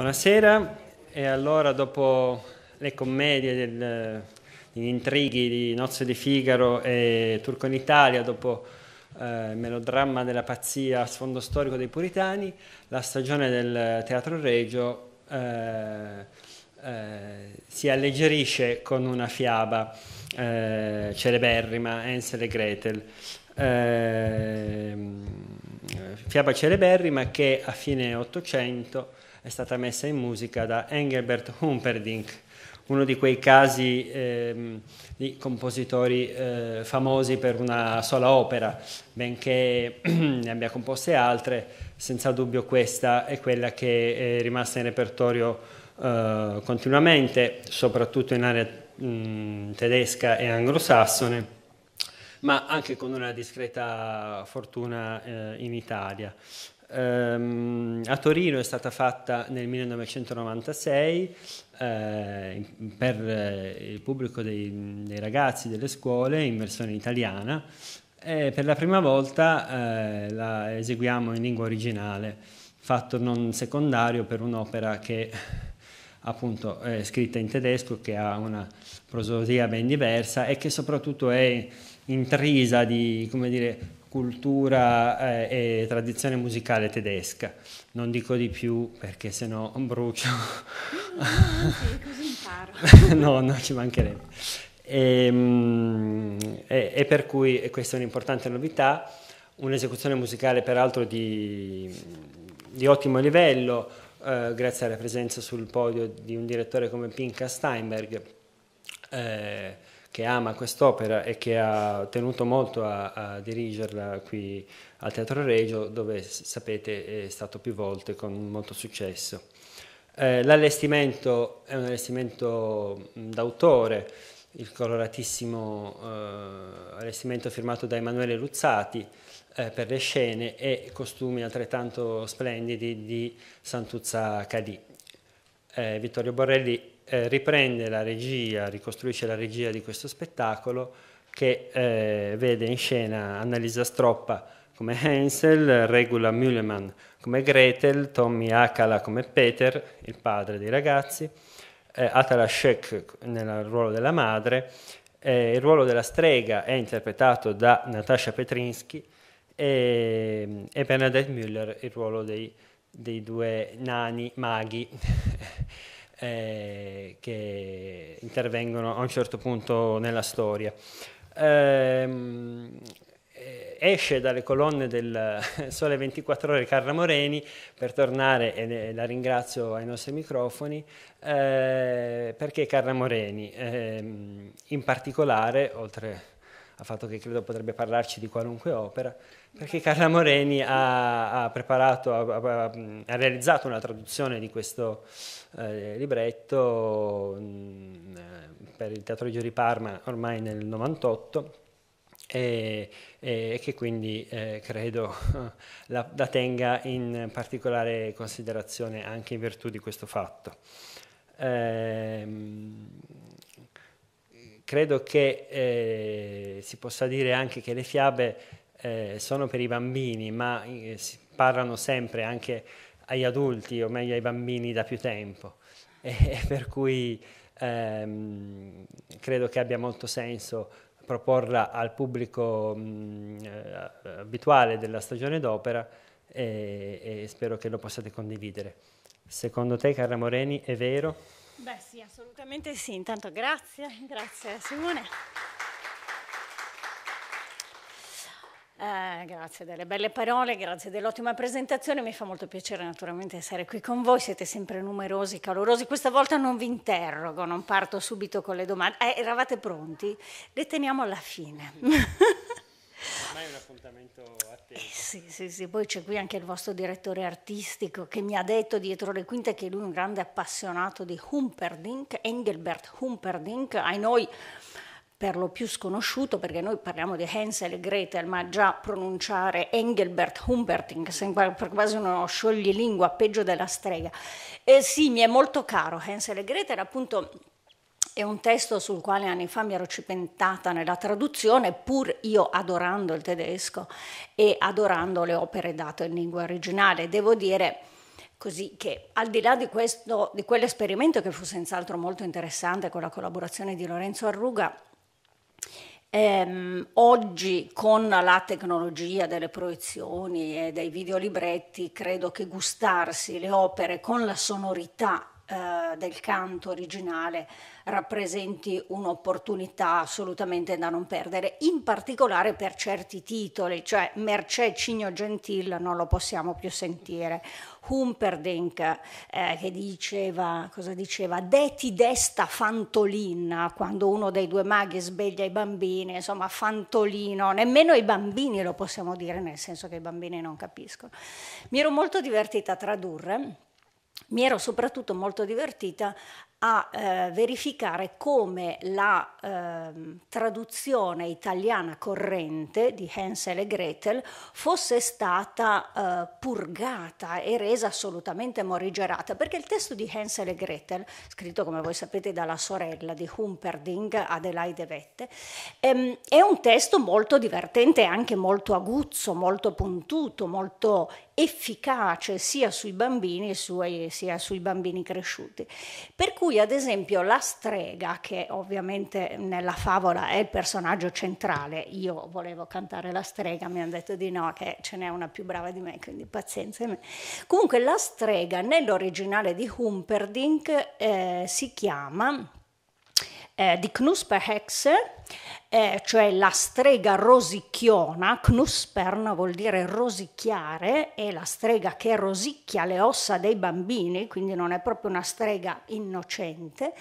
Buonasera, e allora dopo le commedie del, gli intrighi di Nozze di Figaro e Turco in Italia, dopo eh, il melodramma della pazzia a sfondo storico dei puritani, la stagione del Teatro Regio eh, eh, si alleggerisce con una fiaba eh, celeberrima, Hansel e Gretel. Ehm, fiaba celeberrima che a fine Ottocento è stata messa in musica da Engelbert Humperdinck, uno di quei casi eh, di compositori eh, famosi per una sola opera, benché ne abbia composte altre, senza dubbio questa è quella che è rimasta in repertorio eh, continuamente, soprattutto in area mh, mm, tedesca e anglosassone ma anche con una discreta fortuna eh, in Italia. Um, a Torino è stata fatta nel 1996 eh, per eh, il pubblico dei, dei, ragazzi delle scuole in versione italiana e per la prima volta eh, la eseguiamo in lingua originale, fatto non secondario per un'opera che appunto è scritta in tedesco, che ha una prosodia ben diversa e che soprattutto è intrisa di, come dire, cultura eh, e tradizione musicale tedesca. Non dico di più perché sennò brucio. No, no, ci mancherebbe. E, ehm, e, e per cui e questa è un'importante novità, un'esecuzione musicale peraltro di, di ottimo livello, eh, grazie alla presenza sul podio di un direttore come Pinka Steinberg. Eh, che ama quest'opera e che ha tenuto molto a, a, dirigerla qui al Teatro Regio, dove sapete è stato più volte con molto successo. Eh, l'allestimento è un allestimento d'autore, il coloratissimo eh, allestimento firmato da Emanuele Luzzati eh, per le scene e costumi altrettanto splendidi di Santuzza Cadì. Eh, Vittorio Borrelli eh, riprende la regia, ricostruisce la regia di questo spettacolo che eh, vede in scena Annalisa Stroppa come Hansel, Regula Mühlemann come Gretel, Tommy Akala come Peter, il padre dei ragazzi, eh, Atala Sheck nel ruolo della madre, eh, il ruolo della strega è interpretato da Natasha Petrinsky e, e Bernadette Müller il ruolo dei, dei due nani maghi. eh, che intervengono a un certo punto nella storia. Ehm, eh, esce dalle colonne del Sole 24 Ore Carla Moreni per tornare, e la ringrazio ai nostri microfoni, eh, perché Carla Moreni eh, in particolare, oltre al fatto che credo potrebbe parlarci di qualunque opera, perché Carla Moreni ha, ha preparato, ha, ha, realizzato una traduzione di questo eh, libretto mh, mm, eh, per il Teatro Gio di Parma ormai nel 98 e, e che quindi eh, credo la, la, tenga in particolare considerazione anche in virtù di questo fatto. Ehm, credo che eh, si possa dire anche che le fiabe eh, sono per i bambini, ma eh, parlano sempre anche agli adulti, o meglio ai bambini da più tempo. e per cui ehm, credo che abbia molto senso proporla al pubblico mh, mm, eh, abituale della stagione d'opera e, e spero che lo possiate condividere. Secondo te, Carla Moreni, è vero? Beh sì, assolutamente sì. Intanto grazie, grazie Simone. Eh, grazie delle belle parole, grazie dell'ottima presentazione, mi fa molto piacere naturalmente essere qui con voi, siete sempre numerosi, calorosi, questa volta non vi interrogo, non parto subito con le domande, eh, eravate pronti? Le teniamo alla fine. Ormai è un appuntamento atteso. Eh, sì, sì, sì, poi c'è qui anche il vostro direttore artistico che mi ha detto dietro le quinte che lui è un grande appassionato di Humperdinck, Engelbert Humperdinck, ai noi per lo più sconosciuto, perché noi parliamo di Hansel e Gretel, ma già pronunciare Engelbert Humberting, sembra quasi uno scioglilingua, peggio della strega. Eh, sì, mi è molto caro Hansel e Gretel, appunto è un testo sul quale anni fa mi ero cipentata nella traduzione, pur io adorando il tedesco e adorando le opere date in lingua originale. Devo dire così che al di là di, questo, di quell'esperimento che fu senz'altro molto interessante con la collaborazione di Lorenzo Arruga, Ehm, oggi con la tecnologia delle proiezioni e dei videolibretti credo che gustarsi le opere con la sonorità eh, del canto originale rappresenti un'opportunità assolutamente da non perdere, in particolare per certi titoli, cioè Mercè Cigno Gentil non lo possiamo più sentire, Humperdinck eh, che diceva, cosa diceva, de ti desta fantolina, quando uno dei due maghi sveglia i bambini, insomma Fantolino, nemmeno i bambini lo possiamo dire, nel senso che i bambini non capiscono. Mi ero molto divertita a tradurre mi ero soprattutto molto divertita a eh, verificare come la eh, traduzione italiana corrente di Hansel e Gretel fosse stata eh, purgata e resa assolutamente morigerata, perché il testo di Hansel e Gretel, scritto come voi sapete dalla sorella di Humperdinck, Adelaide Vette, ehm, è un testo molto divertente e anche molto aguzzo, molto puntuto, molto efficace sia sui bambini sia sui bambini cresciuti. Per cui ad esempio la strega, che ovviamente nella favola è il personaggio centrale, io volevo cantare la strega, mi hanno detto di no, che ce n'è una più brava di me, quindi pazienza. Comunque la strega nell'originale di Humperdinck eh, si chiama eh, di Knusper Hexe, eh, cioè la strega rosicchiona, Knuspern vuol dire rosicchiare, è la strega che rosicchia le ossa dei bambini, quindi non è proprio una strega innocente,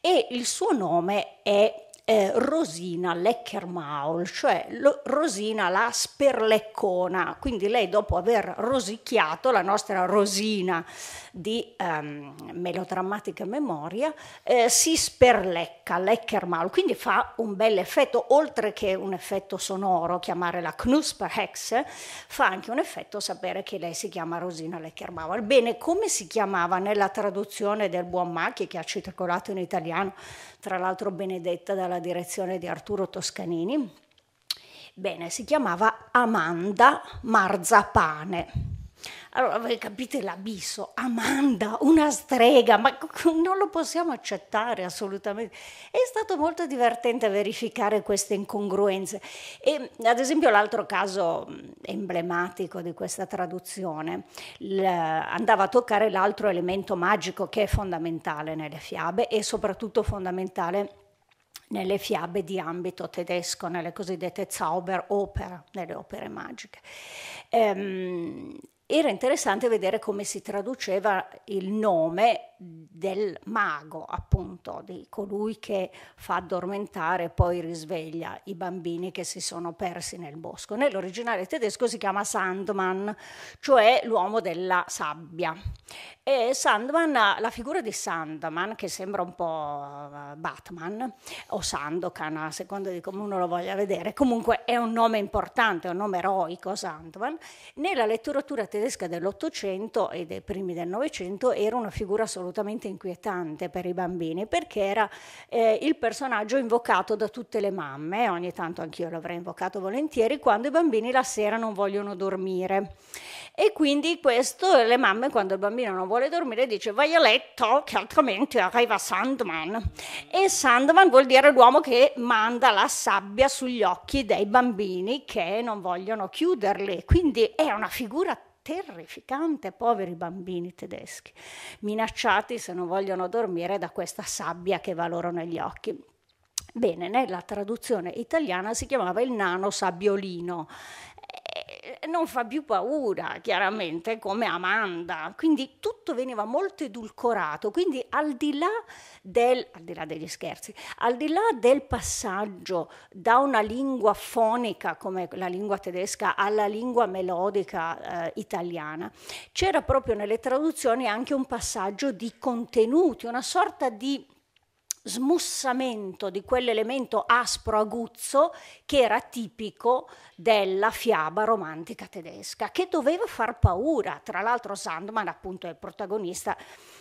e il suo nome è eh, Rosina Leckermaul, cioè lo, Rosina la sperleccona, quindi lei dopo aver rosicchiato la nostra Rosina di ehm, melodrammatica memoria eh, si sperlecca, Leckermaul, quindi fa un bel effetto, oltre che un effetto sonoro, chiamare la Knusperhex, fa anche un effetto sapere che lei si chiama Rosina Leckermaul. Bene, come si chiamava nella traduzione del buon Macchi che ha circolato in italiano? tra l'altro benedetta dalla direzione di Arturo Toscanini. Bene, si chiamava Amanda Marzapane allora, voi capite l'abisso, Amanda, una strega, ma non lo possiamo accettare assolutamente. È stato molto divertente verificare queste incongruenze. E, ad esempio, l'altro caso mm, emblematico di questa traduzione andava a toccare l'altro elemento magico che è fondamentale nelle fiabe e soprattutto fondamentale nelle fiabe di ambito tedesco, nelle cosiddette Zauber Opera, nelle opere magiche. Ehm, era interessante vedere come si traduceva il nome del mago, appunto, di colui che fa addormentare e poi risveglia i bambini che si sono persi nel bosco. Nell'originale tedesco si chiama Sandman, cioè l'uomo della sabbia. E Sandman, la figura di Sandman, che sembra un po' eh, Batman o Sandokan, a seconda di come uno lo voglia vedere, comunque è un nome importante, è un nome eroico, Sandman, nella letteratura tedesca tedesca dell'Ottocento e dei primi del Novecento era una figura assolutamente inquietante per i bambini perché era eh, il personaggio invocato da tutte le mamme, ogni tanto anch'io l'avrei invocato volentieri, quando i bambini la sera non vogliono dormire. E quindi questo, le mamme quando il bambino non vuole dormire dice vai a letto che altrimenti arriva Sandman. E Sandman vuol dire l'uomo che manda la sabbia sugli occhi dei bambini che non vogliono chiuderli. Quindi è una figura terrificante, poveri bambini tedeschi, minacciati se non vogliono dormire da questa sabbia che va loro negli occhi. Bene, nella traduzione italiana si chiamava il nano sabbiolino, non fa più paura, chiaramente, come Amanda. Quindi tutto veniva molto edulcorato, quindi al di là, del, al di là degli scherzi, al di là del passaggio da una lingua fonica come la lingua tedesca alla lingua melodica eh, italiana, c'era proprio nelle traduzioni anche un passaggio di contenuti, una sorta di smussamento di quell'elemento aspro aguzzo che era tipico della fiaba romantica tedesca, che doveva far paura. Tra l'altro Sandman appunto è il protagonista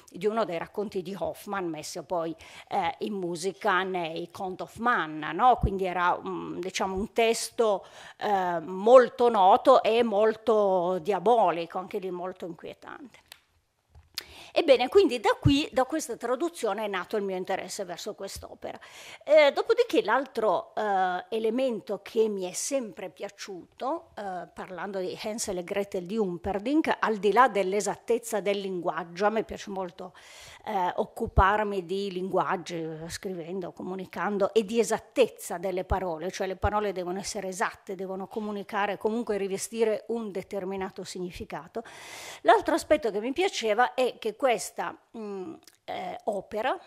di uno dei racconti di Hoffman messo poi eh, in musica nei Cont of Manna, no? quindi era um, diciamo un testo eh, molto noto e molto diabolico, anche lì molto inquietante. Ebbene, quindi da qui, da questa traduzione, è nato il mio interesse verso quest'opera. Eh, dopodiché l'altro eh, elemento che mi è sempre piaciuto, eh, parlando di Hansel e Gretel di Humperdinck, al di là dell'esattezza del linguaggio, a me piace molto eh, occuparmi di linguaggi scrivendo, comunicando e di esattezza delle parole, cioè le parole devono essere esatte, devono comunicare, comunque rivestire un determinato significato. L'altro aspetto che mi piaceva è che questa mh, mm, eh, opera,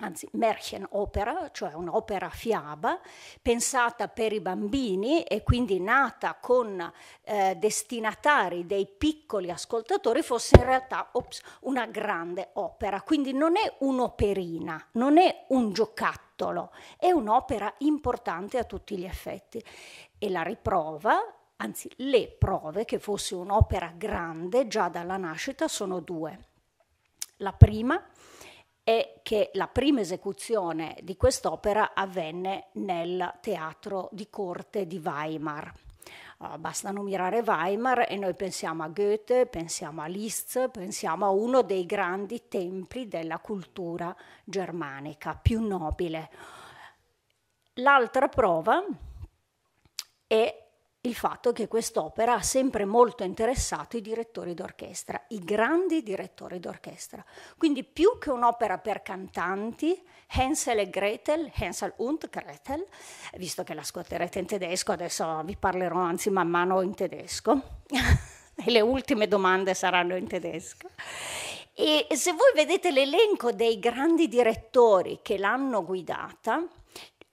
anzi Märchenopera, cioè un'opera fiaba pensata per i bambini e quindi nata con eh, destinatari dei piccoli ascoltatori, fosse in realtà ops, una grande opera. Quindi non è un'operina, non è un giocattolo, è un'opera importante a tutti gli effetti. E la riprova anzi le prove che fosse un'opera grande già dalla nascita sono due. La prima è che la prima esecuzione di quest'opera avvenne nel teatro di corte di Weimar. Uh, ah, bastano mirare Weimar e noi pensiamo a Goethe, pensiamo a Liszt, pensiamo a uno dei grandi templi della cultura germanica, più nobile. L'altra prova è il fatto che quest'opera ha sempre molto interessato i direttori d'orchestra, i grandi direttori d'orchestra. Quindi più che un'opera per cantanti, Hansel e Gretel, Hansel und Gretel, visto che la scuoterete in tedesco, adesso vi parlerò anzi man mano in tedesco, e le ultime domande saranno in tedesco. E se voi vedete l'elenco dei grandi direttori che l'hanno guidata,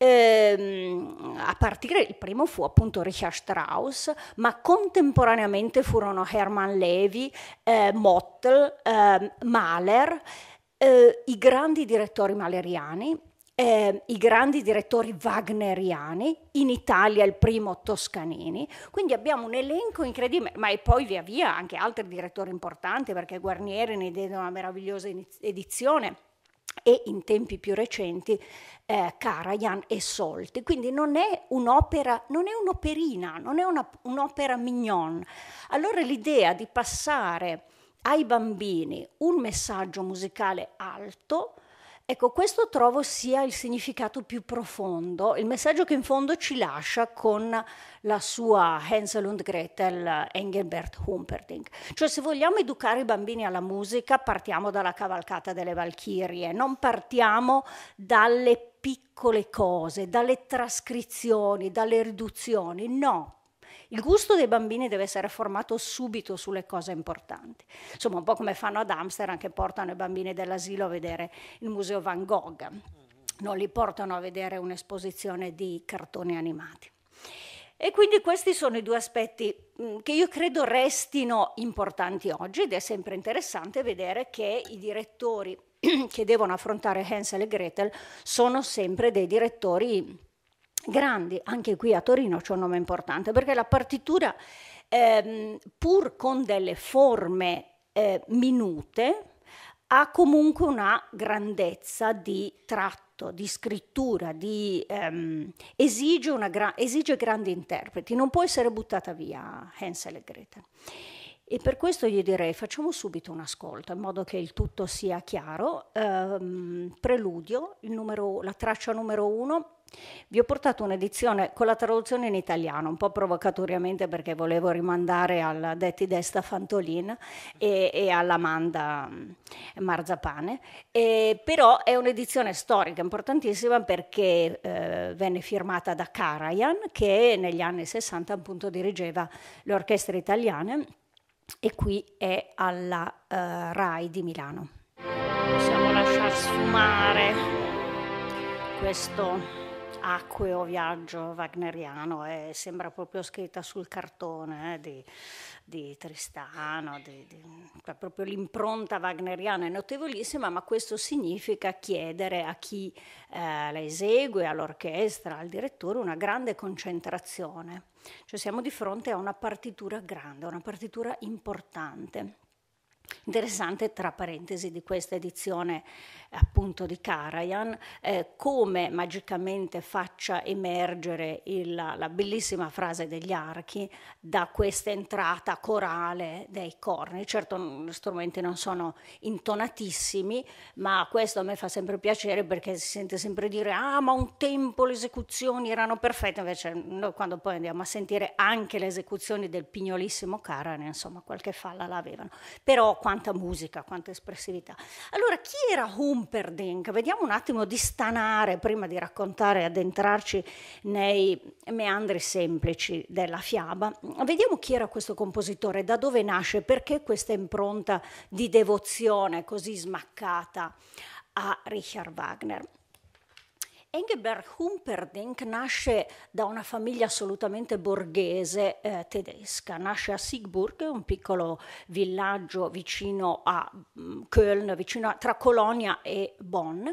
Ehm, a partire, il primo fu appunto Richard Strauss, ma contemporaneamente furono Hermann Levi, eh, Mottl, eh, Mahler, eh, i grandi direttori maleriani, eh, i grandi direttori wagneriani, in Italia il primo Toscanini, quindi abbiamo un elenco incredibile, ma poi via via anche altri direttori importanti perché Guarnieri ne diede una meravigliosa edizione e in tempi più recenti eh, Karajan e Solti. Quindi non è un'opera, non è un'operina, non è una, un'opera mignon. Allora l'idea di passare ai bambini un messaggio musicale alto, Ecco, questo trovo sia il significato più profondo, il messaggio che in fondo ci lascia con la sua Hansel und Gretel Engelbert Humperdinck. Cioè, se vogliamo educare i bambini alla musica, partiamo dalla cavalcata delle Valchirie, non partiamo dalle piccole cose, dalle trascrizioni, dalle riduzioni, no, il gusto dei bambini deve essere formato subito sulle cose importanti. Insomma, un po' come fanno ad Amsterdam che portano i bambini dell'asilo a vedere il museo Van Gogh, non li portano a vedere un'esposizione di cartoni animati. E quindi questi sono i due aspetti mm, che io credo restino importanti oggi ed è sempre interessante vedere che i direttori che devono affrontare Hansel e Gretel sono sempre dei direttori grandi, anche qui a Torino c'è un nome importante, perché la partitura, ehm, pur con delle forme eh, minute, ha comunque una grandezza di tratto, di scrittura, di, ehm, esige, gra- esige, grandi interpreti, non può essere buttata via Hansel e Gretel. E per questo gli direi facciamo subito un ascolto in modo che il tutto sia chiaro. Ehm, preludio, numero, la traccia numero uno vi ho portato un'edizione con la traduzione in italiano, un po' provocatoriamente perché volevo rimandare al Detti Desta Fantolin e, e all'Amanda mm, Marzapane, e, però è un'edizione storica importantissima perché eh, venne firmata da Karajan che negli anni 60 appunto dirigeva le orchestre italiane e qui è alla eh, RAI di Milano. Possiamo lasciar sfumare questo acqueo viaggio wagneriano, eh, sembra proprio scritta sul cartone eh, di, di, Tristano, di, di, cioè proprio l'impronta wagneriana è notevolissima, ma questo significa chiedere a chi eh, la esegue, all'orchestra, al direttore, una grande concentrazione. Cioè siamo di fronte a una partitura grande, una partitura importante. Interessante, tra parentesi, di questa edizione appunto di Karajan, eh, come magicamente faccia emergere il, la bellissima frase degli archi da questa entrata corale dei corni. Certo, gli strumenti non sono intonatissimi, ma questo a me fa sempre piacere perché si sente sempre dire ah, ma un tempo le esecuzioni erano perfette, invece noi quando poi andiamo a sentire anche le esecuzioni del pignolissimo Karajan, insomma, qualche falla l'avevano. Però quanta musica, quanta espressività. Allora, chi era Humperdinck? Vediamo un attimo di stanare prima di raccontare, addentrarci nei meandri semplici della fiaba. Vediamo chi era questo compositore, da dove nasce, perché questa impronta di devozione così smaccata a Richard Wagner. Engelbert Humperdinck nasce da una famiglia assolutamente borghese eh, tedesca, nasce a Siegburg, un piccolo villaggio vicino a mm, Köln, vicino a, tra Colonia e Bonn.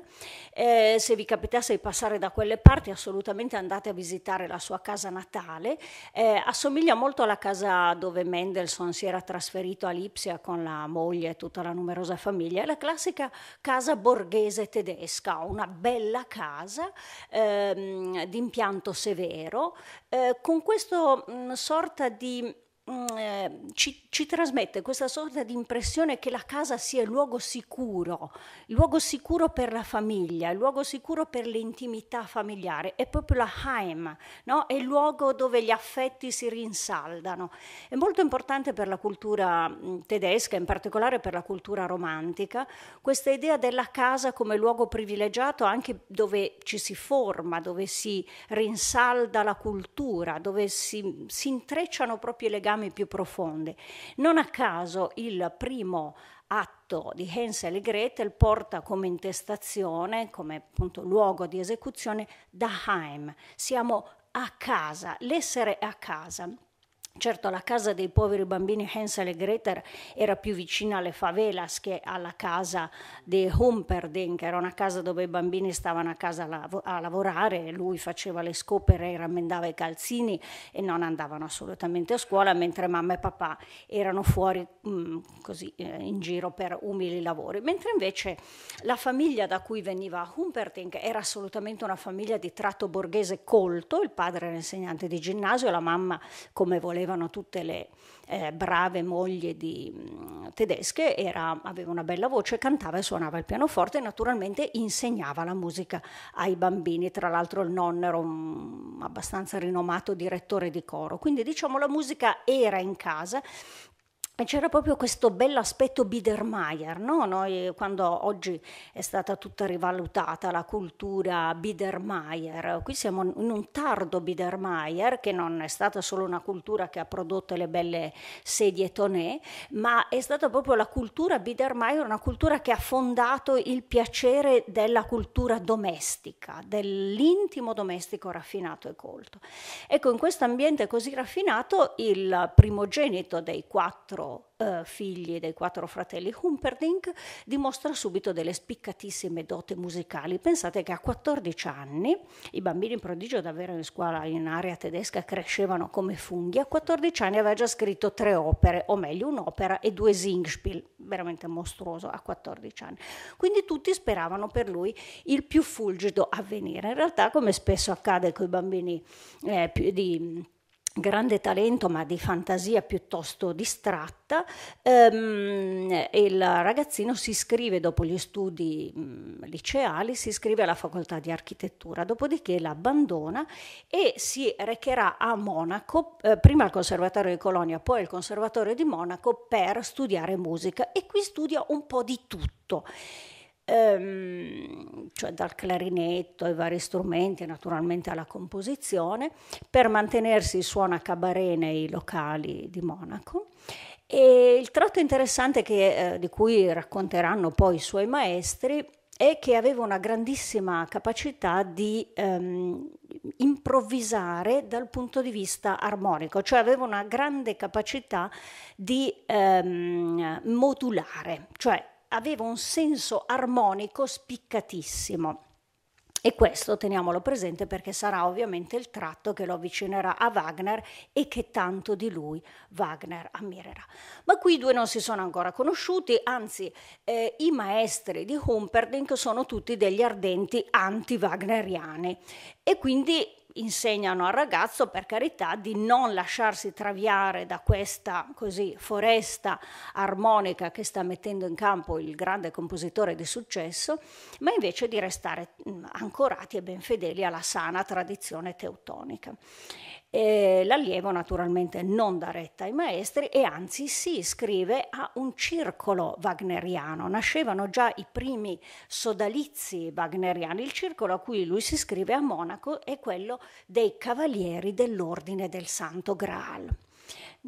Eh, se vi capitasse di passare da quelle parti assolutamente andate a visitare la sua casa natale, eh, assomiglia molto alla casa dove Mendelssohn si era trasferito a Lipsia con la moglie e tutta la numerosa famiglia, è la classica casa borghese tedesca, una bella casa ehm, di impianto severo, eh, con questa sorta di Mm, eh, ci, ci, trasmette questa sorta di impressione che la casa sia il luogo sicuro, il luogo sicuro per la famiglia, il luogo sicuro per l'intimità familiare, è proprio la Heim, no? è il luogo dove gli affetti si rinsaldano. È molto importante per la cultura mm, tedesca, in particolare per la cultura romantica, questa idea della casa come luogo privilegiato anche dove ci si forma, dove si rinsalda la cultura, dove si, si intrecciano proprio i legami trame più profonde. Non a caso il primo atto di Hensel e Gretel porta come intestazione, come appunto luogo di esecuzione, Daheim. Siamo a casa, l'essere a casa. Certo, la casa dei poveri bambini Hansel e Greter era più vicina alle favelas che alla casa di Humperdinck, era una casa dove i bambini stavano a casa a, lav- a lavorare, lui faceva le scopere, rammendava i calzini e non andavano assolutamente a scuola, mentre mamma e papà erano fuori mh, mm, così eh, in giro per umili lavori. Mentre invece la famiglia da cui veniva Humperdinck era assolutamente una famiglia di tratto borghese colto, il padre era insegnante di ginnasio, la mamma come voleva avevano tutte le eh, brave mogli di, mh, mm, tedesche, era, aveva una bella voce, cantava e suonava il pianoforte e naturalmente insegnava la musica ai bambini. Tra l'altro il nonno era un abbastanza rinomato direttore di coro, quindi diciamo la musica era in casa c'era proprio questo bell'aspetto Biedermeier, no? Noi, quando oggi è stata tutta rivalutata la cultura Biedermeier, qui siamo in un tardo Biedermeier che non è stata solo una cultura che ha prodotto le belle sedie tonè, ma è stata proprio la cultura Biedermeier, una cultura che ha fondato il piacere della cultura domestica, dell'intimo domestico raffinato e colto. Ecco, in questo ambiente così raffinato il primogenito dei quattro eh, figli dei quattro fratelli Humperdinck, dimostra subito delle spiccatissime dote musicali. Pensate che a 14 anni, i bambini in prodigio davvero in scuola in area tedesca crescevano come funghi, a 14 anni aveva già scritto tre opere, o meglio un'opera e due Singspiel, veramente mostruoso a 14 anni. Quindi tutti speravano per lui il più fulgido avvenire. In realtà, come spesso accade con i bambini eh, di grande talento ma di fantasia piuttosto distratta. Ehm, il ragazzino si iscrive dopo gli studi mh, mm, liceali, si iscrive alla facoltà di architettura, dopodiché l'abbandona e si recherà a Monaco, eh, prima al Conservatorio di Colonia, poi al Conservatorio di Monaco per studiare musica e qui studia un po' di tutto ehm, cioè dal clarinetto ai vari strumenti, naturalmente alla composizione, per mantenersi suona cabaret nei locali di Monaco. E il tratto interessante che, eh, di cui racconteranno poi i suoi maestri è che aveva una grandissima capacità di ehm, improvvisare dal punto di vista armonico, cioè aveva una grande capacità di ehm, modulare, cioè aveva un senso armonico spiccatissimo. E questo teniamolo presente perché sarà ovviamente il tratto che lo avvicinerà a Wagner e che tanto di lui Wagner ammirerà. Ma qui i due non si sono ancora conosciuti, anzi eh, i maestri di Humperdinck sono tutti degli ardenti anti-wagneriani e quindi insegnano al ragazzo, per carità, di non lasciarsi traviare da questa così, foresta armonica che sta mettendo in campo il grande compositore di successo, ma invece di restare ancorati e ben fedeli alla sana tradizione teutonica eh, l'allievo naturalmente non dà retta ai maestri e anzi si iscrive a un circolo wagneriano. Nascevano già i primi sodalizi wagneriani. Il circolo a cui lui si iscrive a Monaco è quello dei Cavalieri dell'Ordine del Santo Graal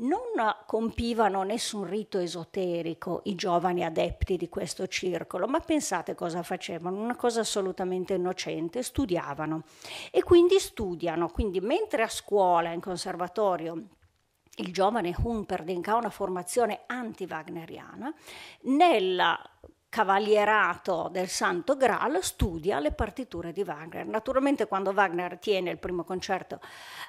non compivano nessun rito esoterico i giovani adepti di questo circolo, ma pensate cosa facevano, una cosa assolutamente innocente, studiavano e quindi studiano, quindi mentre a scuola, in conservatorio, il giovane Humperdinck ha una formazione anti-wagneriana, nella cavalierato del Santo Graal studia le partiture di Wagner. Naturalmente quando Wagner tiene il primo concerto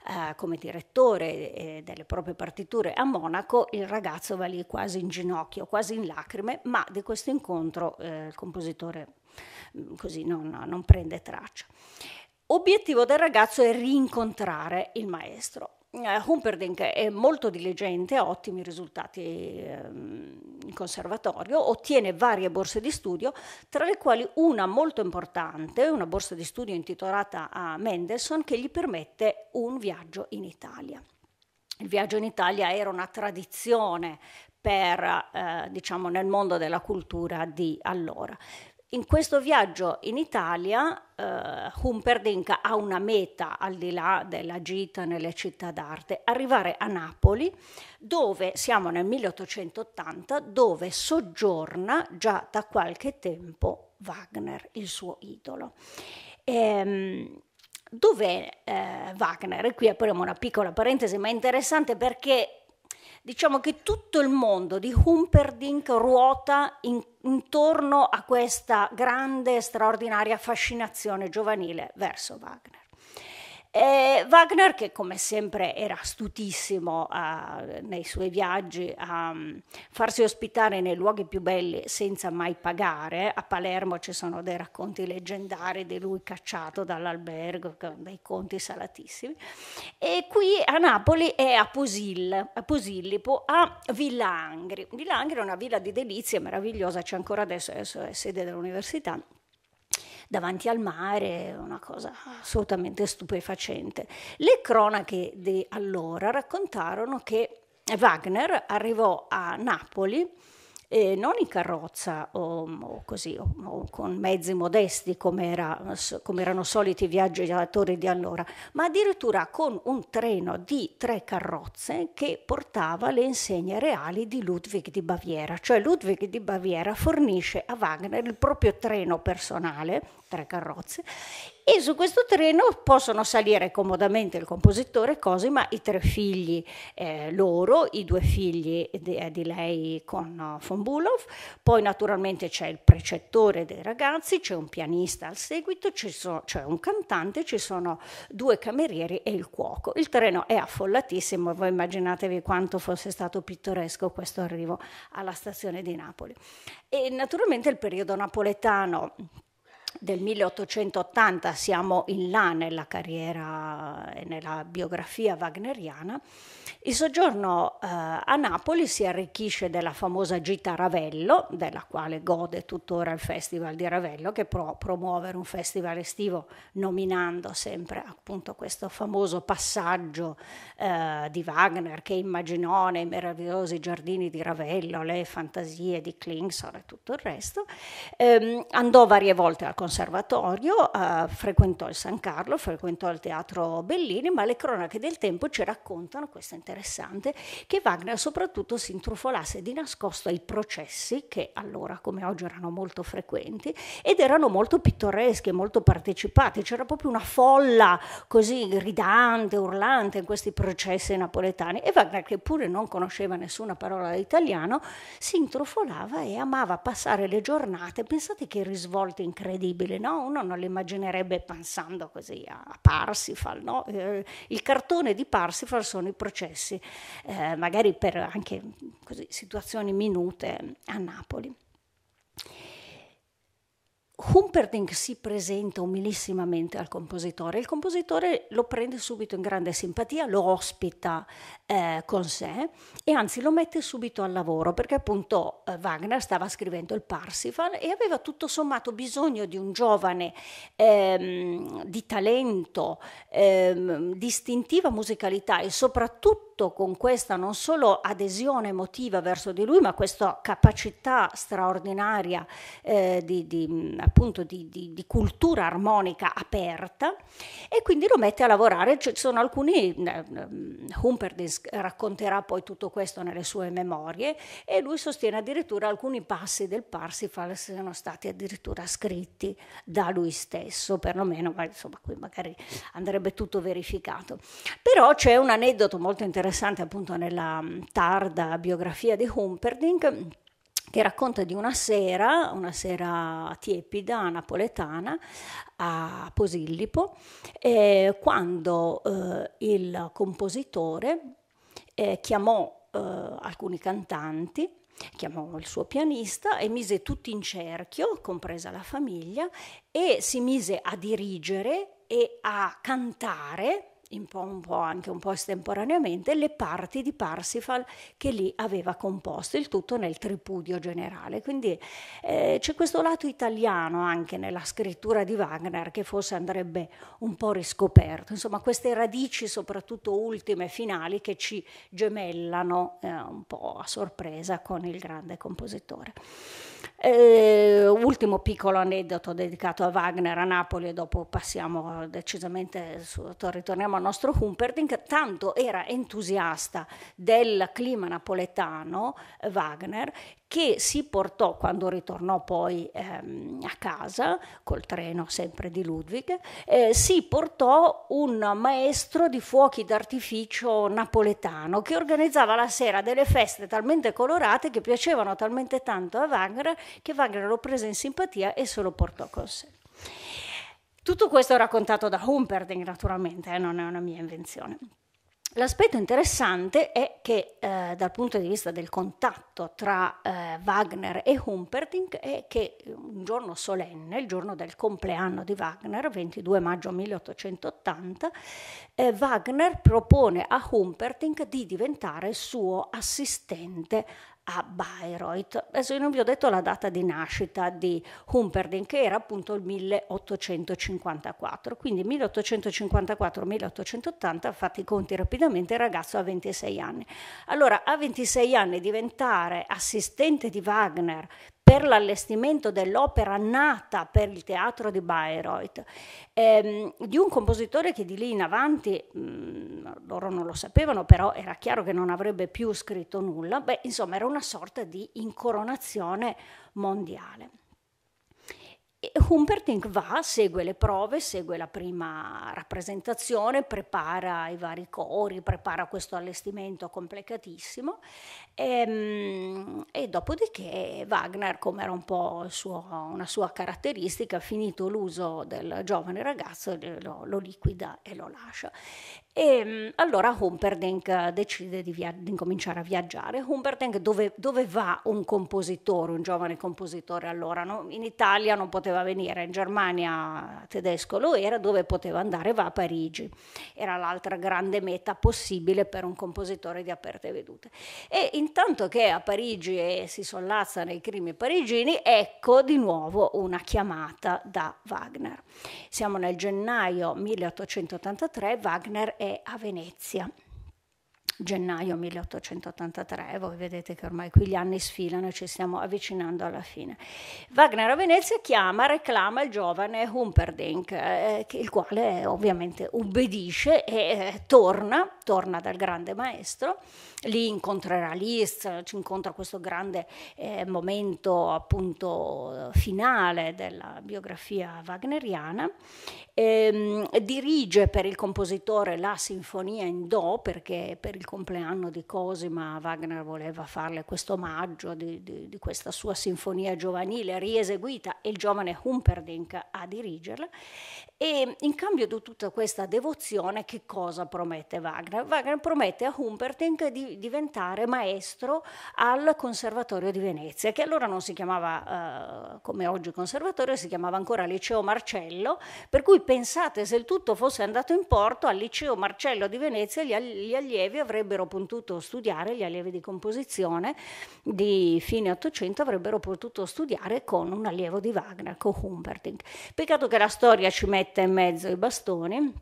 eh, come direttore eh, delle proprie partiture a Monaco, il ragazzo va lì quasi in ginocchio, quasi in lacrime, ma di questo incontro eh, il compositore mm, così non, non prende traccia. Obiettivo del ragazzo è rincontrare il maestro eh, Humperdinck è molto diligente, ha ottimi risultati ehm, in conservatorio, ottiene varie borse di studio, tra le quali una molto importante, una borsa di studio intitolata a Mendelssohn, che gli permette un viaggio in Italia. Il viaggio in Italia era una tradizione per, eh, diciamo, nel mondo della cultura di allora. In questo viaggio in Italia eh, Humperdinck ha una meta al di là della gita nelle città d'arte, arrivare a Napoli dove siamo nel 1880, dove soggiorna già da qualche tempo Wagner, il suo idolo. Ehm, Dov'è eh, Wagner? E qui apriamo una piccola parentesi, ma è interessante perché diciamo che tutto il mondo di Humperdinck ruota in, intorno a questa grande, straordinaria fascinazione giovanile verso Wagner. Eh, Wagner, che come sempre era astutissimo a, nei suoi viaggi a um, farsi ospitare nei luoghi più belli senza mai pagare, a Palermo ci sono dei racconti leggendari di lui cacciato dall'albergo, dei conti salatissimi, e qui a Napoli è a, Posil, a Posillipo, a Villa Angri è una villa di delizie meravigliosa, c'è ancora adesso, adesso è sede dell'università davanti al mare, una cosa ah. assolutamente stupefacente. Le cronache di allora raccontarono che Wagner arrivò a Napoli eh, non in carrozza o, o così, o, o, con mezzi modesti come, era, come erano soliti i viaggiatori di allora, ma addirittura con un treno di tre carrozze che portava le insegne reali di Ludwig di Baviera, cioè Ludwig di Baviera fornisce a Wagner il proprio treno personale, tre carrozze, e su questo treno possono salire comodamente il compositore Cosima, i tre figli eh, loro, i due figli di, eh, di lei con eh, von Bulow, poi naturalmente c'è il precettore dei ragazzi, c'è un pianista al seguito, c'è so, un cantante, ci sono due camerieri e il cuoco. Il treno è affollatissimo, voi immaginatevi quanto fosse stato pittoresco questo arrivo alla stazione di Napoli. E naturalmente il periodo napoletano del 1880, siamo in là nella carriera e nella biografia wagneriana, il soggiorno eh, a Napoli si arricchisce della famosa gita Ravello, della quale gode tuttora il Festival di Ravello, che può promuovere un festival estivo nominando sempre appunto questo famoso passaggio eh, di Wagner che immaginò nei meravigliosi giardini di Ravello, le fantasie di Klingsor e tutto il resto. Eh, andò varie volte al Consiglio conservatorio, eh, frequentò il San Carlo, frequentò il teatro Bellini, ma le cronache del tempo ci raccontano, questo è interessante, che Wagner soprattutto si intrufolasse di nascosto ai processi, che allora come oggi erano molto frequenti, ed erano molto pittoreschi, molto partecipati, c'era proprio una folla così gridante, urlante in questi processi napoletani e Wagner che pure non conosceva nessuna parola d'italiano, si intrufolava e amava passare le giornate, pensate che risvolti incredibili possibile, no? Uno non lo immaginerebbe pensando così a Parsifal, no? Eh, il cartone di Parsifal sono i processi, eh, magari per anche così, situazioni minute a Napoli. Humperdinck si presenta umilissimamente al compositore, il compositore lo prende subito in grande simpatia, lo ospita eh, con sé e anzi lo mette subito al lavoro perché appunto eh, Wagner stava scrivendo il Parsifal e aveva tutto sommato bisogno di un giovane ehm, di talento, ehm, distintiva musicalità e soprattutto soprattutto con questa non solo adesione emotiva verso di lui, ma questa capacità straordinaria eh, di, di, mm, appunto, di, di, cultura armonica aperta e quindi lo mette a lavorare. Ci sono alcuni, eh, mm, Humperdinck racconterà poi tutto questo nelle sue memorie e lui sostiene addirittura alcuni passi del Parsifal siano stati addirittura scritti da lui stesso, perlomeno, ma insomma qui magari andrebbe tutto verificato. Però c'è un aneddoto molto interessante interessante appunto nella mm, tarda biografia di Humperdinck che racconta di una sera, una sera tiepida, napoletana, a Posillipo, eh, quando eh, il compositore eh, chiamò eh, alcuni cantanti, chiamò il suo pianista e mise tutti in cerchio, compresa la famiglia, e si mise a dirigere e a cantare un po', un po', anche un po' estemporaneamente le parti di Parsifal che lì aveva composto, il tutto nel tripudio generale. Quindi eh, c'è questo lato italiano anche nella scrittura di Wagner che forse andrebbe un po' riscoperto, insomma queste radici soprattutto ultime, e finali, che ci gemellano eh, un po' a sorpresa con il grande compositore. Eh, ultimo piccolo aneddoto dedicato a Wagner a Napoli e dopo passiamo decisamente, su, ritorniamo al nostro Humperdinck, tanto era entusiasta del clima napoletano eh, Wagner che si portò quando ritornò poi ehm, a casa col treno sempre di Ludwig, eh, si portò un maestro di fuochi d'artificio napoletano che organizzava la sera delle feste talmente colorate che piacevano talmente tanto a Wagner che Wagner lo prese in simpatia e se lo portò con sé. Tutto questo è raccontato da Humperdinck naturalmente, eh, non è una mia invenzione. L'aspetto interessante è che eh, dal punto di vista del contatto tra eh, Wagner e Humperdinck è che un giorno solenne, il giorno del compleanno di Wagner, 22 maggio 1880, eh, Wagner propone a Humperdinck di diventare suo assistente a Bayreuth. Adesso io non vi ho detto la data di nascita di Humperdinck, che era appunto il 1854, quindi 1854-1880, fatti i conti rapidamente, il ragazzo ha 26 anni. Allora, a 26 anni diventare assistente di Wagner per l'allestimento dell'opera nata per il teatro di Bayreuth, ehm, di un compositore che di lì in avanti, mh, mm, loro non lo sapevano, però era chiaro che non avrebbe più scritto nulla, beh, insomma era una sorta di incoronazione mondiale. E va, segue le prove, segue la prima rappresentazione, prepara i vari cori, prepara questo allestimento complicatissimo e, ehm, e dopodiché Wagner, come era un po' suo, una sua caratteristica, finito l'uso del giovane ragazzo lo, lo liquida e lo lascia. E mm, allora Humperdinck eh, decide di, via- di incominciare a viaggiare. Humperdinck dove, dove, va un compositore, un giovane compositore allora? No? In Italia non poteva venire, in Germania tedesco lo era, dove poteva andare va a Parigi. Era l'altra grande meta possibile per un compositore di aperte vedute. E intanto che a Parigi eh, si sollazza nei crimini parigini, ecco di nuovo una chiamata da Wagner. Siamo nel gennaio 1883, Wagner è a Venezia gennaio 1883, eh, voi vedete che ormai qui gli anni sfilano e ci stiamo avvicinando alla fine. Wagner a Venezia chiama, reclama il giovane Humperdinck, eh, il quale ovviamente ubbidisce e eh, torna, torna dal grande maestro, lì incontrerà Liszt, ci incontra questo grande eh, momento appunto finale della biografia wagneriana, ehm, dirige per il compositore la sinfonia in do perché per il compleanno di Cosima, Wagner voleva farle questo omaggio di, di, di questa sua sinfonia giovanile rieseguita e il giovane Humperdinck a dirigerla. E in cambio di tutta questa devozione, che cosa promette Wagner? Wagner promette a Humperdinck di diventare maestro al Conservatorio di Venezia, che allora non si chiamava eh, come oggi Conservatorio, si chiamava ancora Liceo Marcello. Per cui pensate, se il tutto fosse andato in porto, al Liceo Marcello di Venezia gli allievi avrebbero avrebbero potuto studiare, gli allievi di composizione di fine 800 avrebbero potuto studiare con un allievo di Wagner, con Humberting. Peccato che la storia ci metta in mezzo i bastoni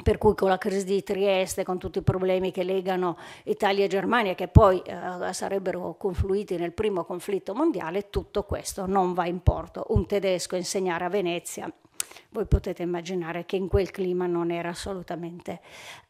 per cui con la crisi di Trieste, con tutti i problemi che legano Italia e Germania, che poi eh, sarebbero confluiti nel primo conflitto mondiale, tutto questo non va in porto. Un tedesco insegnare a Venezia voi potete immaginare che in quel clima non era assolutamente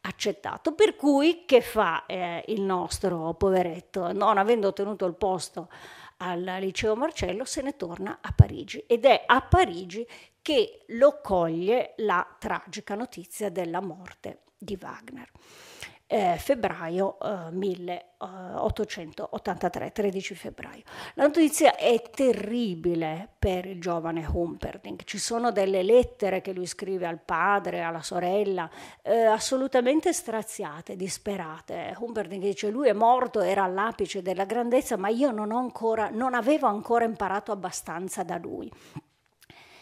accettato. Per cui che fa eh, il nostro poveretto? Non avendo ottenuto il posto al liceo Marcello, se ne torna a Parigi ed è a Parigi che lo coglie la tragica notizia della morte di Wagner eh, febbraio eh, 1883, 13 eh, febbraio. La notizia è terribile per il giovane Humperdinck, ci sono delle lettere che lui scrive al padre, alla sorella, eh, assolutamente straziate, disperate. Humperdinck dice lui è morto, era all'apice della grandezza, ma io non, ancora, non avevo ancora imparato abbastanza da lui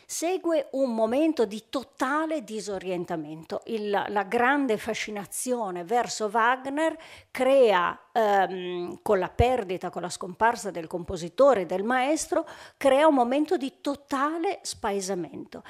segue un momento di totale disorientamento. Il, la grande fascinazione verso Wagner crea, ehm, con la perdita, con la scomparsa del compositore, del maestro, crea un momento di totale spaesamento.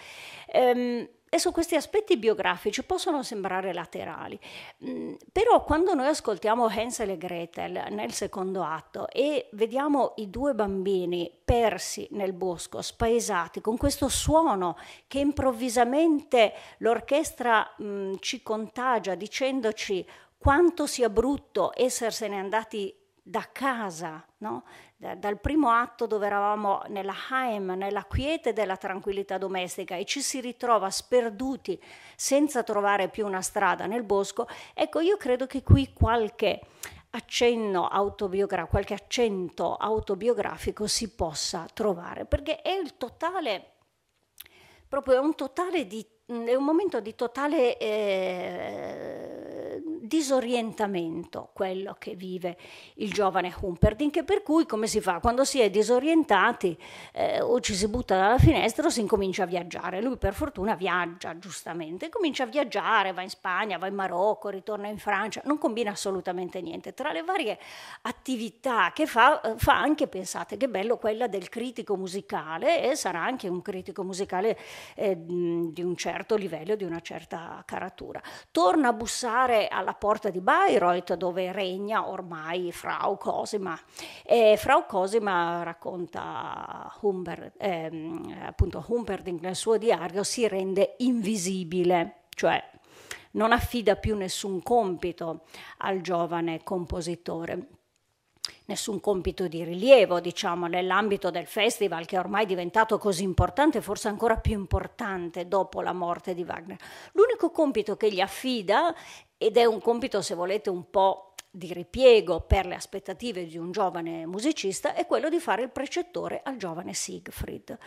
Ehm, Adesso questi aspetti biografici possono sembrare laterali, mm, però quando noi ascoltiamo Hansel e Gretel nel secondo atto e vediamo i due bambini persi nel bosco, spaesati, con questo suono che improvvisamente l'orchestra mh, mm, ci contagia dicendoci quanto sia brutto essersene andati da casa, no? dal primo atto dove eravamo nella Haim, nella quiete della tranquillità domestica e ci si ritrova sperduti senza trovare più una strada nel bosco, ecco io credo che qui qualche accenno autobiografico, qualche accento autobiografico si possa trovare, perché è il totale, proprio è un totale di, è un momento di totale... Eh, disorientamento quello che vive il giovane Humperdinck, per cui come si fa? Quando si è disorientati eh, o ci si butta dalla finestra o si incomincia a viaggiare. Lui per fortuna viaggia giustamente, comincia a viaggiare, va in Spagna, va in Marocco, ritorna in Francia, non combina assolutamente niente. Tra le varie attività che fa, eh, fa anche, pensate che bello, quella del critico musicale e sarà anche un critico musicale eh, di un certo livello, di una certa caratura. Torna a bussare alla porta di Bayreuth dove regna ormai Frau Cosima. E Frau Cosima racconta Humber, ehm, appunto Humperdinck nel suo diario, si rende invisibile, cioè non affida più nessun compito al giovane compositore nessun compito di rilievo, diciamo, nell'ambito del festival che è ormai diventato così importante, forse ancora più importante dopo la morte di Wagner. L'unico compito che gli affida ed è un compito, se volete, un po' di ripiego per le aspettative di un giovane musicista è quello di fare il precettore al giovane Siegfried.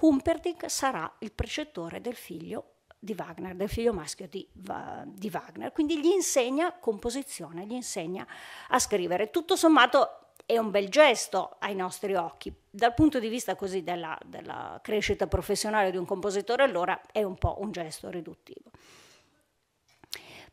Humperdinck sarà il precettore del figlio di Wagner, del figlio maschio di, di Wagner, quindi gli insegna composizione, gli insegna a scrivere. Tutto sommato è un bel gesto ai nostri occhi. Dal punto di vista così della, della crescita professionale di un compositore, allora è un po' un gesto riduttivo.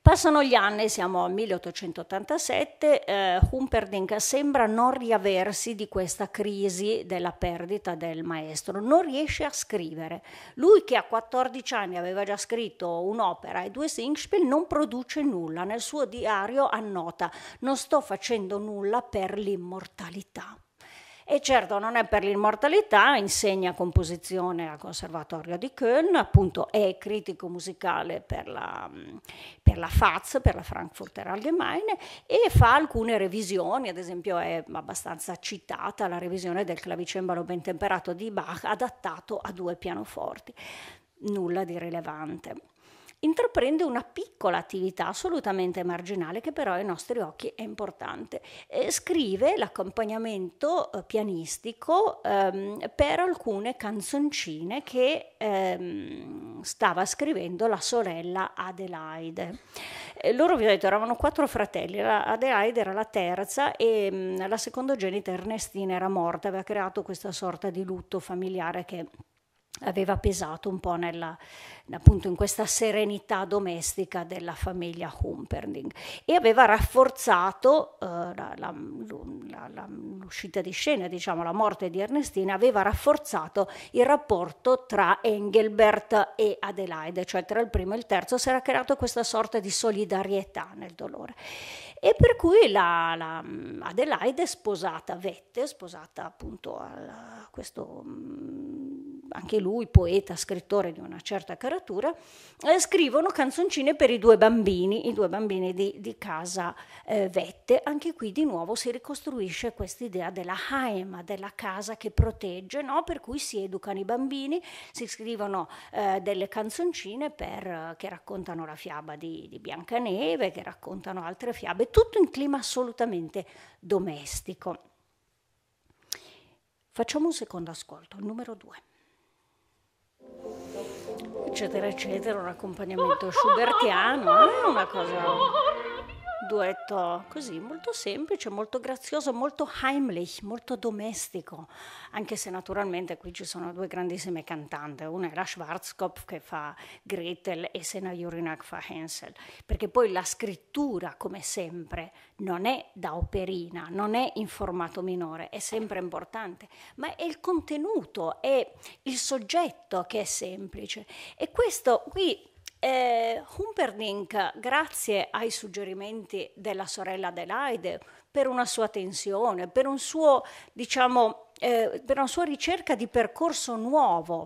Passano gli anni, siamo a 1887, eh, Humperdinck sembra non riaversi di questa crisi della perdita del maestro, non riesce a scrivere. Lui che a 14 anni aveva già scritto un'opera e due singspiel non produce nulla, nel suo diario annota non sto facendo nulla per l'immortalità e certo non è per l'immortalità, insegna composizione al Conservatorio di Köln, appunto è critico musicale per la, per la FAZ, per la Frankfurter Allgemeine, e fa alcune revisioni, ad esempio è abbastanza citata la revisione del clavicembalo ben temperato di Bach adattato a due pianoforti, nulla di rilevante intraprende una piccola attività assolutamente marginale che però ai nostri occhi è importante. Eh, scrive l'accompagnamento eh, pianistico ehm, per alcune canzoncine che ehm, stava scrivendo la sorella Adelaide. Eh, loro vi ho detto erano quattro fratelli, la Adelaide era la terza e mh, mm, la secondogenita Ernestina era morta, aveva creato questa sorta di lutto familiare che aveva pesato un po' nella, appunto in questa serenità domestica della famiglia Humperdinck e aveva rafforzato eh, l'uscita di scena, diciamo la morte di Ernestina, aveva rafforzato il rapporto tra Engelbert e Adelaide, cioè tra il primo e il terzo, si era creata questa sorta di solidarietà nel dolore. E per cui la, la Adelaide, sposata Vette, sposata appunto a, a questo... Mh, anche lui poeta, scrittore di una certa caratura, eh, scrivono canzoncine per i due bambini, i due bambini di, di casa eh, Vette. Anche qui di nuovo si ricostruisce questa idea della haema, della casa che protegge, no? per cui si educano i bambini, si scrivono eh, delle canzoncine per, eh, che raccontano la fiaba di, di Biancaneve, che raccontano altre fiabe, tutto in clima assolutamente domestico. Facciamo un secondo ascolto, il numero due eccetera, eccetera, un accompagnamento schubertiano, eh? una cosa duetto così molto semplice, molto grazioso, molto heimlich, molto domestico, anche se naturalmente qui ci sono due grandissime cantante, una è la Schwarzkopf che fa Gretel e Sena Jurinak fa Hansel, perché poi la scrittura, come sempre, non è da operina, non è in formato minore, è sempre importante, ma è il contenuto, è il soggetto che è semplice. E questo qui eh, Humperdinck, grazie ai suggerimenti della sorella Adelaide, per una sua tensione, per, un suo, diciamo, eh, per una sua ricerca di percorso nuovo,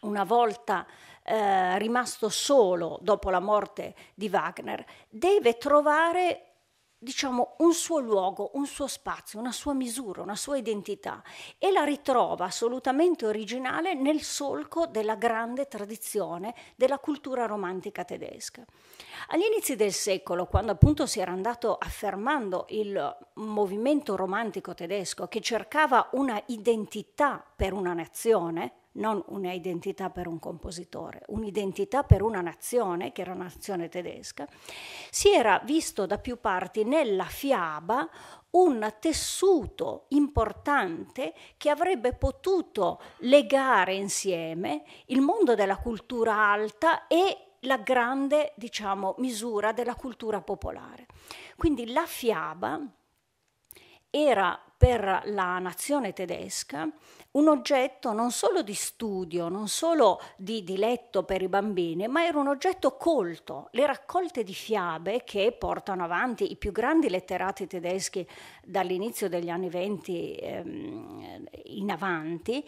una volta eh, rimasto solo dopo la morte di Wagner, deve trovare diciamo, un suo luogo, un suo spazio, una sua misura, una sua identità e la ritrova assolutamente originale nel solco della grande tradizione della cultura romantica tedesca. Agli inizi del secolo, quando appunto si era andato affermando il movimento romantico tedesco che cercava una identità per una nazione, non una identità per un compositore, un'identità per una nazione, che era una nazione tedesca, si era visto da più parti nella fiaba un tessuto importante che avrebbe potuto legare insieme il mondo della cultura alta e la grande diciamo, misura della cultura popolare. Quindi la fiaba era per la nazione tedesca un oggetto non solo di studio, non solo di diletto per i bambini, ma era un oggetto colto. Le raccolte di fiabe che portano avanti i più grandi letterati tedeschi dall'inizio degli anni venti ehm, in avanti,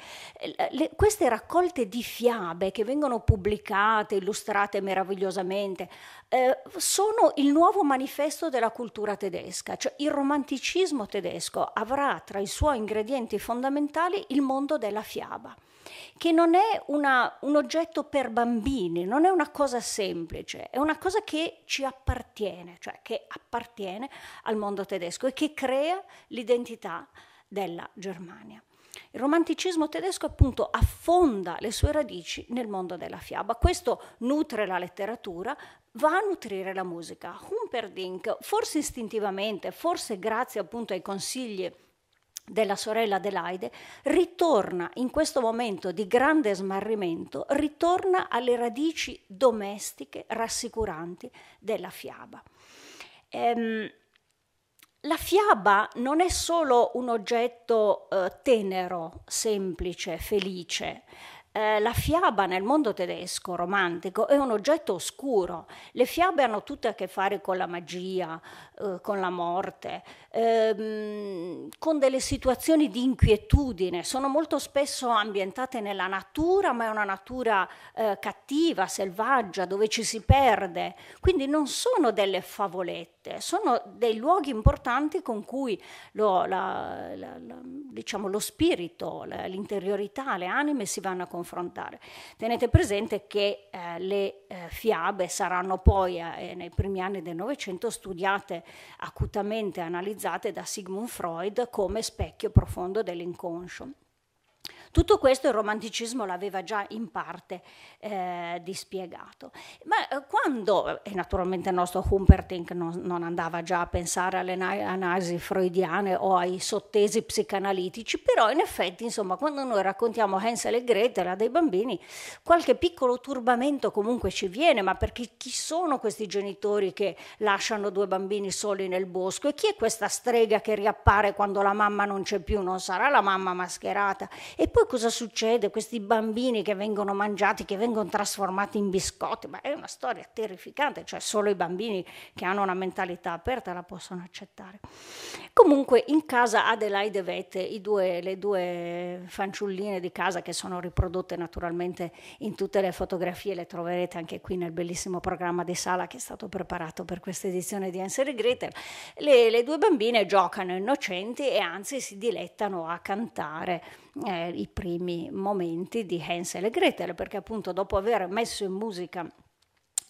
le, queste raccolte di fiabe che vengono pubblicate, illustrate meravigliosamente, eh, sono il nuovo manifesto della cultura tedesca, cioè il romanticismo tedesco avrà avrà tra i suoi ingredienti fondamentali il mondo della fiaba che non è una, un oggetto per bambini, non è una cosa semplice, è una cosa che ci appartiene, cioè che appartiene al mondo tedesco e che crea l'identità della Germania. Il romanticismo tedesco appunto affonda le sue radici nel mondo della fiaba, questo nutre la letteratura, va a nutrire la musica. Humperdinck, forse istintivamente, forse grazie appunto ai consigli della sorella Adelaide, ritorna in questo momento di grande smarrimento, ritorna alle radici domestiche rassicuranti della fiaba. Ehm, la fiaba non è solo un oggetto eh, tenero, semplice, felice, eh, la fiaba nel mondo tedesco romantico è un oggetto oscuro. Le fiabe hanno tutte a che fare con la magia, eh, con la morte, ehm, con delle situazioni di inquietudine. Sono molto spesso ambientate nella natura, ma è una natura eh, cattiva, selvaggia, dove ci si perde. Quindi non sono delle favolette esiste, sono dei luoghi importanti con cui lo, la, la, la, diciamo, lo spirito, l'interiorità, le anime si vanno a confrontare. Tenete presente che eh, le eh, fiabe saranno poi eh, nei primi anni del Novecento studiate acutamente, analizzate da Sigmund Freud come specchio profondo dell'inconscio. Tutto questo il romanticismo l'aveva già in parte eh, dispiegato. Ma eh, quando, e naturalmente il nostro Humpertink non, non, andava già a pensare alle analisi freudiane o ai sottesi psicanalitici, però in effetti, insomma, quando noi raccontiamo Hansel e Gretel a dei bambini, qualche piccolo turbamento comunque ci viene, ma perché chi sono questi genitori che lasciano due bambini soli nel bosco? E chi è questa strega che riappare quando la mamma non c'è più? Non sarà la mamma mascherata? E poi poi cosa succede? Questi bambini che vengono mangiati, che vengono trasformati in biscotti, ma è una storia terrificante, cioè solo i bambini che hanno una mentalità aperta la possono accettare. Comunque in casa Adelaide Vette, due, le due fanciulline di casa che sono riprodotte naturalmente in tutte le fotografie, le troverete anche qui nel bellissimo programma di sala che è stato preparato per questa edizione di Answer Gretel, le, le due bambine giocano innocenti e anzi si dilettano a cantare eh, i primi momenti di Hansel e Gretel, perché appunto dopo aver messo in musica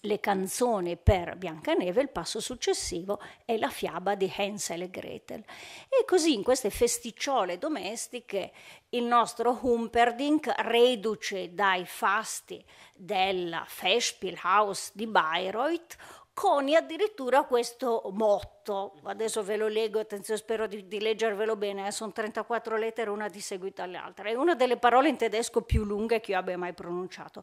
le canzoni per Biancaneve, il passo successivo è la fiaba di Hansel e Gretel. E così in queste festicciole domestiche il nostro Humperdinck, reduce dai fasti della Festspielhaus di Bayreuth, Coni addirittura questo motto, adesso ve lo leggo, attenzione, spero di, di leggervelo bene, eh, sono 34 lettere una di seguito all'altra, è una delle parole in tedesco più lunghe che io abbia mai pronunciato.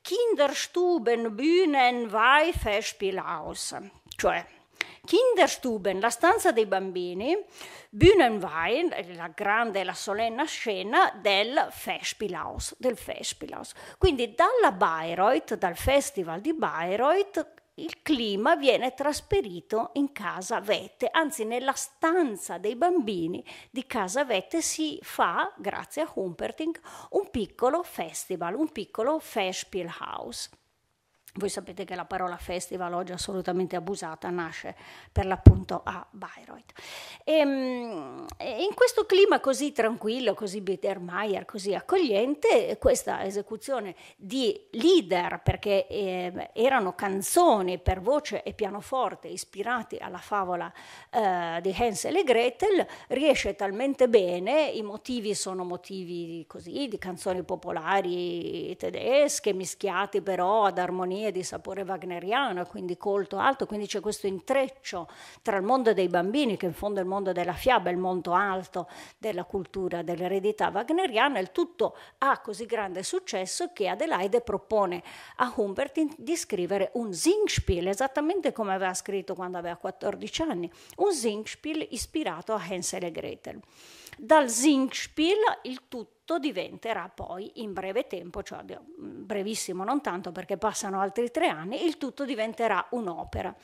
Kinderstuben, Bühnen, Weife, Spielhaus, cioè Kinderstuben, la stanza dei bambini, Bühnenwein, la grande e la solenne scena del Festspielhaus, del Festspielhaus. Quindi dalla Bayreuth, dal Festival di Bayreuth, il clima viene trasferito in casa Vette, anzi nella stanza dei bambini di casa Vette si fa, grazie a Humperting, un piccolo festival, un piccolo Festspielhaus. Voi sapete che la parola festival oggi assolutamente abusata nasce per l'appunto a Bayreuth. Ehm, e, in questo clima così tranquillo, così Biedermeier, così accogliente, questa esecuzione di leader, perché eh, erano canzoni per voce e pianoforte ispirati alla favola eh, di Hansel e Gretel, riesce talmente bene, i motivi sono motivi così, di canzoni popolari tedesche, mischiati però ad armonia sinfonie di sapore wagneriano, quindi colto alto, quindi c'è questo intreccio tra il mondo dei bambini, che in fondo è il mondo della fiaba, il mondo alto della cultura, dell'eredità wagneriana, il tutto ha così grande successo che Adelaide propone a Humbert di scrivere un Singspiel, esattamente come aveva scritto quando aveva 14 anni, un Singspiel ispirato a Hansel e Gretel. Dal Singspiel il tutto tutto diventerà poi in breve tempo, cioè mm, brevissimo non tanto perché passano altri tre anni, il tutto diventerà un'opera.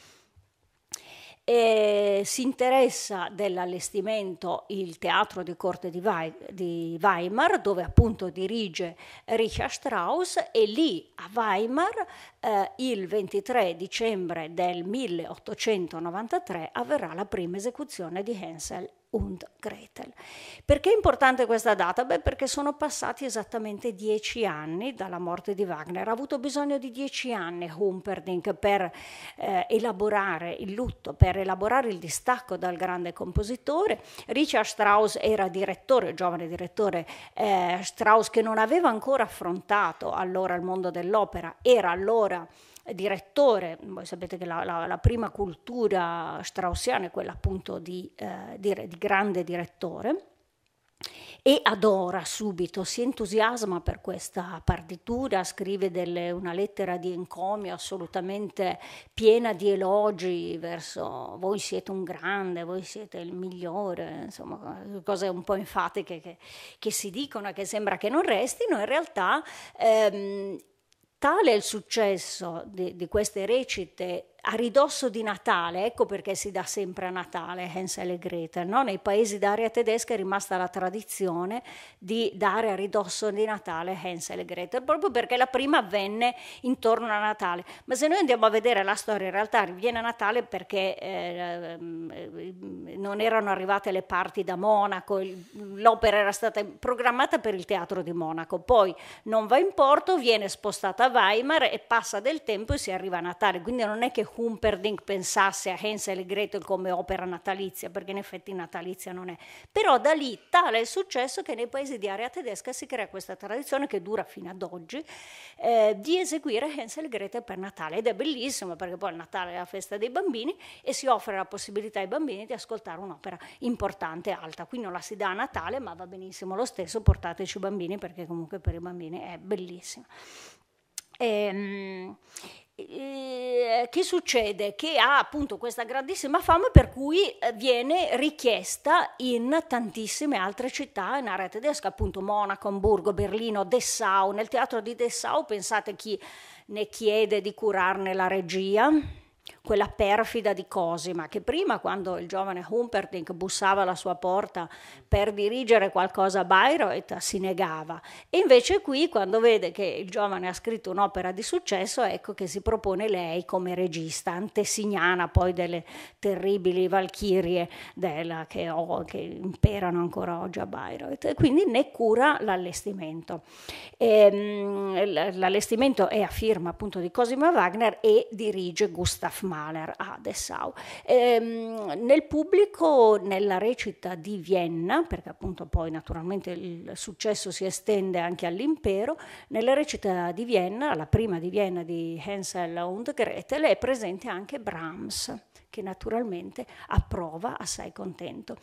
E si interessa dell'allestimento il teatro di corte di, Weimar, dove appunto dirige Richard Strauss, e lì a Weimar eh, il 23 dicembre del 1893 avverrà la prima esecuzione di Hansel und Gretel. Perché è importante questa data? Beh, perché sono passati esattamente dieci anni dalla morte di Wagner. Ha avuto bisogno di dieci anni Humperdinck per eh, elaborare il lutto, per elaborare il distacco dal grande compositore. Richard Strauss era direttore, giovane direttore eh, Strauss, che non aveva ancora affrontato allora il mondo dell'opera, era allora direttore, voi sapete che la, la, la prima cultura straussiana è quella appunto di, eh, di, di grande direttore e adora subito, si entusiasma per questa partitura, scrive delle, una lettera di encomio assolutamente piena di elogi verso voi siete un grande, voi siete il migliore, insomma cose un po' enfatiche che, che si dicono e che sembra che non restino, in realtà ehm, Tale è il successo di, di queste recite a ridosso di Natale, ecco perché si dà sempre a Natale Hansel e Gretel, no? nei paesi d'area tedesca è rimasta la tradizione di dare a ridosso di Natale Hansel e Gretel, proprio perché la prima avvenne intorno a Natale. Ma se noi andiamo a vedere la storia, in realtà viene a Natale perché eh, non erano arrivate le parti da Monaco, l'opera era stata programmata per il teatro di Monaco, poi non va in porto, viene spostata a Weimar e passa del tempo e si arriva a Natale, quindi non è che Humperdinck pensasse a Hansel e Gretel come opera natalizia, perché in effetti natalizia non è. Però da lì tale è successo che nei paesi di area tedesca si crea questa tradizione che dura fino ad oggi eh, di eseguire Hansel e Gretel per Natale ed è bellissimo perché poi il Natale è la festa dei bambini e si offre la possibilità ai bambini di ascoltare un'opera importante, e alta. Qui non la si dà a Natale, ma va benissimo lo stesso, portateci i bambini perché comunque per i bambini è bellissima. Ehm, eh, che succede? Che ha appunto questa grandissima fama per cui eh, viene richiesta in tantissime altre città in area tedesca, appunto Monaco, Hamburgo, Berlino, Dessau. Nel teatro di Dessau pensate chi ne chiede di curarne la regia? quella perfida di Cosima, che prima quando il giovane Humperdinck bussava alla sua porta per dirigere qualcosa a Bayreuth si negava, e invece qui quando vede che il giovane ha scritto un'opera di successo, ecco che si propone lei come regista, antesignana poi delle terribili valchirie della, che, oh, che, imperano ancora oggi a Bayreuth, e quindi ne cura l'allestimento. E, ehm, l'allestimento è a firma appunto di Cosima Wagner e dirige Gustav Raf Mahler a ah, Dessau. Ehm, nel pubblico, nella recita di Vienna, perché appunto poi naturalmente il successo si estende anche all'impero, nella recita di Vienna, la prima di Vienna di Hansel und Gretel, è presente anche Brahms, che naturalmente approva assai contento.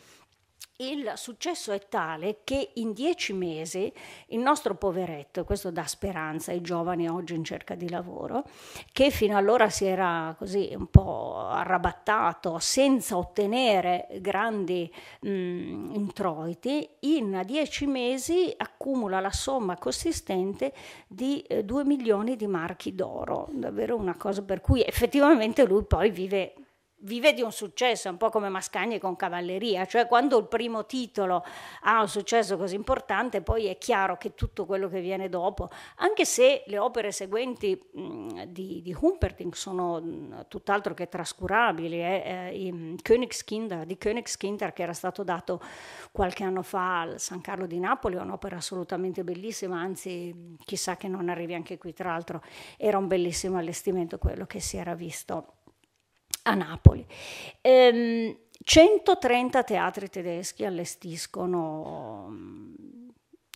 Il successo è tale che in dieci mesi il nostro poveretto, questo dà speranza ai giovani oggi in cerca di lavoro, che fino allora si era così un po' arrabattato senza ottenere grandi mh, mm, introiti, in dieci mesi accumula la somma consistente di eh, 2 milioni di marchi d'oro, davvero una cosa per cui effettivamente lui poi vive vive di un successo, è un po' come Mascagni con Cavalleria, cioè quando il primo titolo ha un successo così importante, poi è chiaro che tutto quello che viene dopo, anche se le opere seguenti mh, mm, di, di Humperting sono mh, mm, tutt'altro che trascurabili, eh, eh, mm, Königskinder, di Königskinder che era stato dato qualche anno fa al San Carlo di Napoli, è un'opera assolutamente bellissima, anzi chissà che non arrivi anche qui, tra l'altro era un bellissimo allestimento quello che si era visto a Napoli. Ehm, 130 teatri tedeschi allestiscono mm,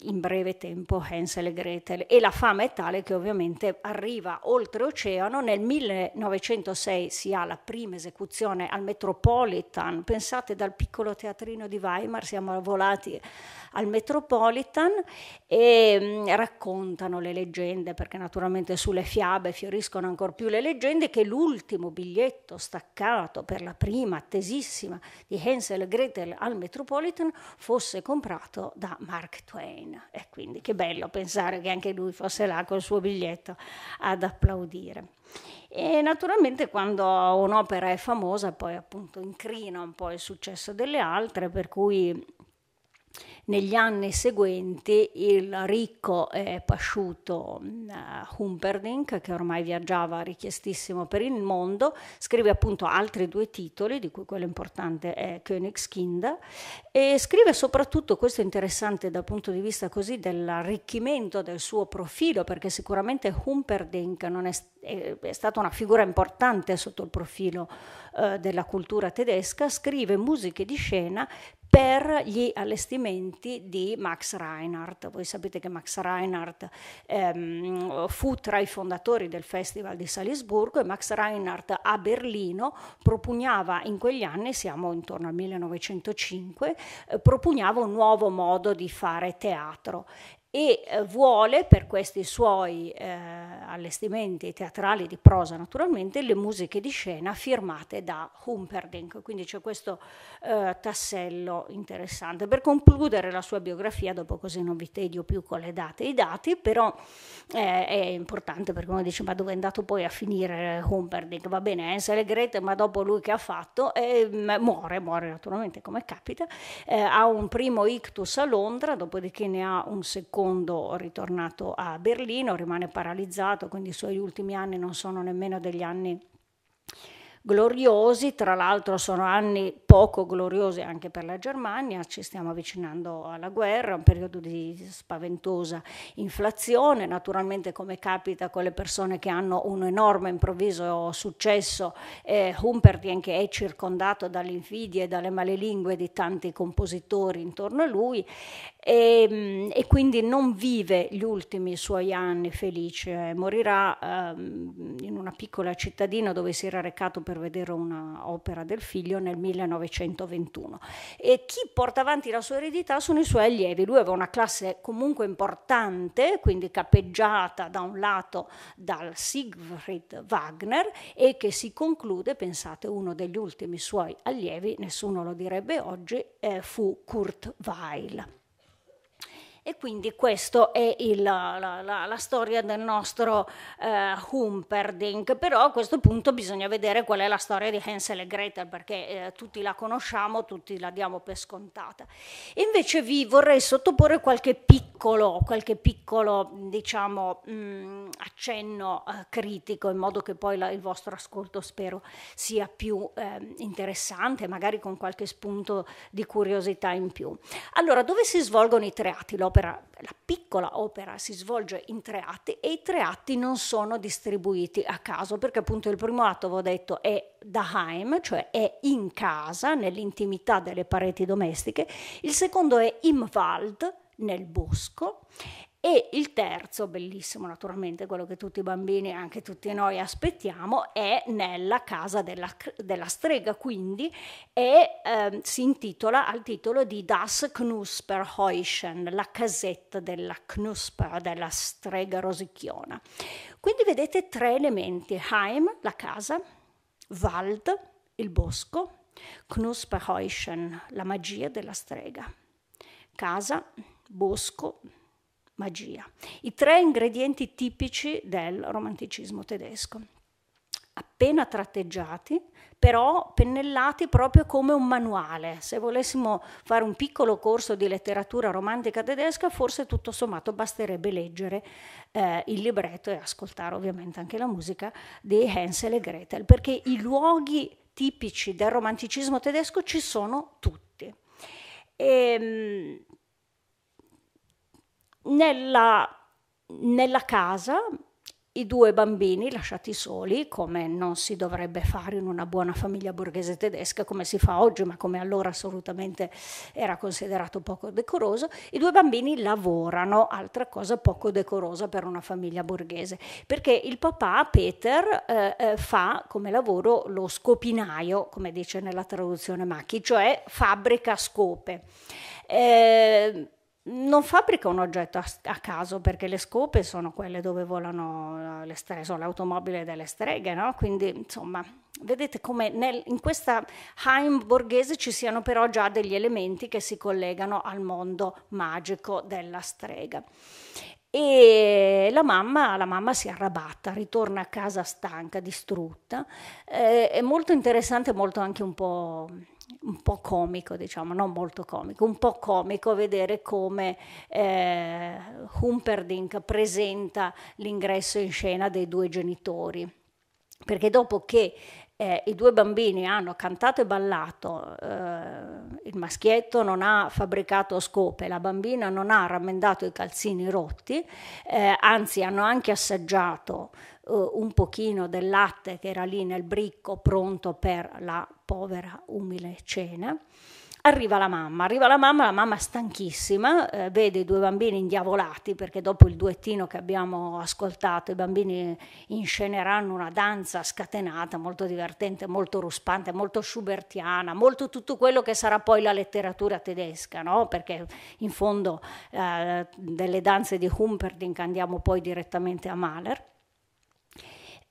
in breve tempo Hansel e Gretel e la fama è tale che ovviamente arriva oltreoceano, nel 1906 si ha la prima esecuzione al Metropolitan, pensate dal piccolo teatrino di Weimar siamo volati al Metropolitan e mh, mm, raccontano le leggende perché naturalmente sulle fiabe fioriscono ancora più le leggende che l'ultimo biglietto staccato per la prima attesissima di Hansel e Gretel al Metropolitan fosse comprato da Mark Twain mattina. E quindi che bello pensare che anche lui fosse là col suo biglietto ad applaudire. E naturalmente quando un'opera è famosa poi appunto incrina un po' il successo delle altre, per cui negli anni seguenti il ricco e eh, pasciuto mm, Humperdinck, che ormai viaggiava richiestissimo per il mondo, scrive appunto altri due titoli, di cui quello importante è Königskind, e scrive soprattutto, questo è interessante dal punto di vista così dell'arricchimento del suo profilo, perché sicuramente Humperdinck non è, è stata una figura importante sotto il profilo eh, della cultura tedesca, scrive musiche di scena per gli allestimenti documenti di Max Reinhardt. Voi sapete che Max Reinhardt ehm, fu tra i fondatori del Festival di Salisburgo e Max Reinhardt a Berlino propugnava in quegli anni, siamo intorno al 1905, eh, propugnava un nuovo modo di fare teatro e eh, vuole per questi suoi eh, allestimenti teatrali di prosa naturalmente le musiche di scena firmate da Humperdinck, quindi c'è questo eh, tassello interessante. Per concludere la sua biografia, dopo così non vi tedio più con le date e i dati, però eh, è importante perché uno dice ma dove è andato poi a finire Humperdinck? Va bene, Hansel e Grete, ma dopo lui che ha fatto? Mm, muore, muore naturalmente come capita, eh, ha un primo ictus a Londra, dopodiché ne ha un secondo II, ritornato a Berlino, rimane paralizzato, quindi i suoi ultimi anni non sono nemmeno degli anni gloriosi, tra l'altro sono anni poco gloriosi anche per la Germania, ci stiamo avvicinando alla guerra, un periodo di spaventosa inflazione, naturalmente come capita con le persone che hanno un enorme improvviso successo, eh, Humpertien che è circondato dalle invidie e dalle malelingue di tanti compositori intorno a lui, e, ehm, e quindi non vive gli ultimi suoi anni felice, morirà ehm, in una piccola cittadina dove si era recato per vedere un'opera del figlio nel 1921. E chi porta avanti la sua eredità sono i suoi allievi, lui aveva una classe comunque importante, quindi capeggiata da un lato dal Siegfried Wagner e che si conclude, pensate, uno degli ultimi suoi allievi, nessuno lo direbbe oggi, eh, fu Kurt Weil. E quindi questa è il, la, la, la, storia del nostro eh, Humperdinck, però a questo punto bisogna vedere qual è la storia di Hansel e Gretel, perché eh, tutti la conosciamo, tutti la diamo per scontata. E invece vi vorrei sottoporre qualche piccolo, qualche piccolo diciamo, mh, mm, accenno eh, critico, in modo che poi la, il vostro ascolto spero sia più ehm, interessante, magari con qualche spunto di curiosità in più. Allora, dove si svolgono i tre atti? l'opera, la piccola opera si svolge in tre atti e i tre atti non sono distribuiti a caso perché appunto il primo atto, avevo detto, è daheim, cioè è in casa, nell'intimità delle pareti domestiche, il secondo è im Wald, nel bosco e il terzo, bellissimo naturalmente, quello che tutti i bambini e anche tutti noi aspettiamo, è Nella casa della, della strega, quindi e, eh, si intitola al titolo di Das Knusperhäuschen, la casetta della Knusper, della strega rosicchiona. Quindi vedete tre elementi, Heim, la casa, Wald, il bosco, Knusper Knusperhäuschen, la magia della strega. Casa, bosco, magia. I tre ingredienti tipici del romanticismo tedesco appena tratteggiati, però pennellati proprio come un manuale. Se volessimo fare un piccolo corso di letteratura romantica tedesca, forse tutto sommato basterebbe leggere eh, il libretto e ascoltare ovviamente anche la musica di Hansel e Gretel, perché i luoghi tipici del romanticismo tedesco ci sono tutti. E, ehm, nella, nella casa i due bambini lasciati soli, come non si dovrebbe fare in una buona famiglia borghese tedesca, come si fa oggi, ma come allora assolutamente era considerato poco decoroso, i due bambini lavorano, altra cosa poco decorosa per una famiglia borghese, perché il papà, Peter, eh, eh fa come lavoro lo scopinaio, come dice nella traduzione Macchi, cioè fabbrica scope. Eh, non fabbrica un oggetto a, a, caso perché le scope sono quelle dove volano eh, le stre- sono l'automobile delle streghe, no? quindi insomma vedete come nel, in questa Heim borghese ci siano però già degli elementi che si collegano al mondo magico della strega. E la mamma, la mamma si arrabatta, ritorna a casa stanca, distrutta. Eh, è molto interessante, molto anche un po' un po' comico, diciamo, non molto comico, un po' comico vedere come eh, Humperdinck presenta l'ingresso in scena dei due genitori perché dopo che eh, i due bambini hanno cantato e ballato, eh, il maschietto non ha fabbricato scope, la bambina non ha rammendato i calzini rotti, eh, anzi hanno anche assaggiato eh, un pochino del latte che era lì nel bricco pronto per la povera umile cena. Arriva la mamma, arriva la mamma, la mamma stanchissima, eh, vede i due bambini indiavolati perché dopo il duettino che abbiamo ascoltato i bambini insceneranno una danza scatenata, molto divertente, molto ruspante, molto schubertiana, molto tutto quello che sarà poi la letteratura tedesca, no? perché in fondo eh, delle danze di Humperdinck andiamo poi direttamente a Mahler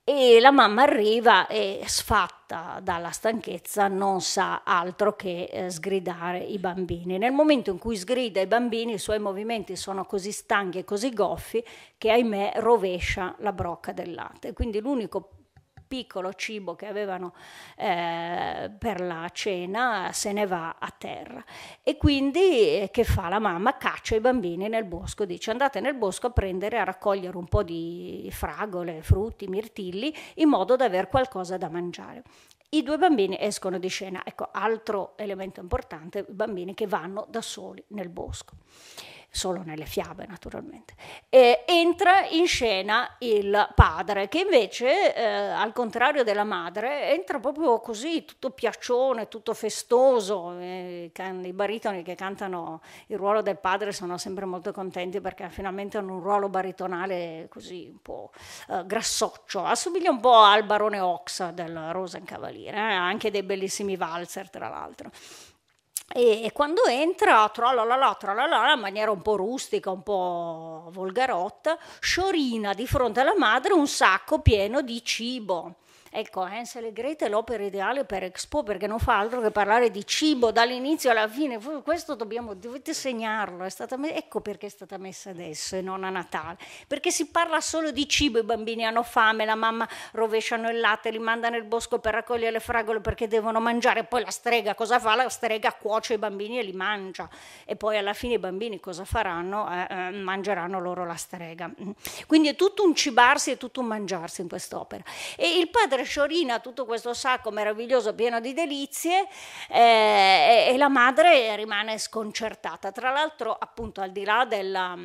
e la mamma arriva e sfatta dalla stanchezza non sa altro che eh, sgridare i bambini. Nel momento in cui sgrida i bambini i suoi movimenti sono così stanchi e così goffi che ahimè rovescia la brocca del latte. Quindi l'unico piccolo cibo che avevano eh, per la cena se ne va a terra. E quindi eh, che fa la mamma? Caccia i bambini nel bosco, dice andate nel bosco a prendere, a raccogliere un po' di fragole, frutti, mirtilli, in modo da avere qualcosa da mangiare. I due bambini escono di scena, ecco altro elemento importante, i bambini che vanno da soli nel bosco solo nelle fiabe naturalmente, eh, entra in scena il padre, che invece, eh, al contrario della madre, entra proprio così, tutto piaccione, tutto festoso. Eh, I baritoni che cantano il ruolo del padre sono sempre molto contenti perché finalmente hanno un ruolo baritonale così un po' eh, grassoccio, assomiglia un po' al barone Ox del Rosencavaliere, eh, anche dei bellissimi valzer tra l'altro. E, quando entra, tralalala, tralalala, in maniera un po' rustica, un po' volgarotta, sciorina di fronte alla madre un sacco pieno di cibo. Ecco, Hansel eh, e Grete è l'opera ideale per Expo perché non fa altro che parlare di cibo dall'inizio alla fine. Questo dobbiamo, dovete segnarlo. Me- ecco perché è stata messa adesso e non a Natale. Perché si parla solo di cibo, i bambini hanno fame, la mamma rovesciano il latte, li manda nel bosco per raccogliere le fragole perché devono mangiare. Poi la strega cosa fa? La strega cuoce i bambini e li mangia. E poi alla fine i bambini cosa faranno? Eh, eh, mangeranno loro la strega. Mm. Quindi è tutto un cibarsi e tutto un mangiarsi in quest'opera. E il padre sciorina tutto questo sacco meraviglioso pieno di delizie eh, e la madre rimane sconcertata. Tra l'altro, appunto, al di là della,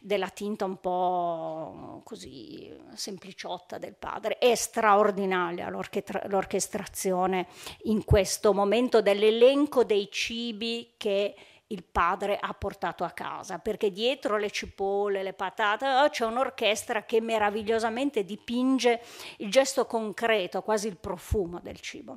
della tinta un po' così sempliciotta del padre, è straordinaria l'orchestra, l'orchestrazione in questo momento dell'elenco dei cibi che il padre ha portato a casa, perché dietro le cipolle, le patate, oh, c'è un'orchestra che meravigliosamente dipinge il gesto concreto, quasi il profumo del cibo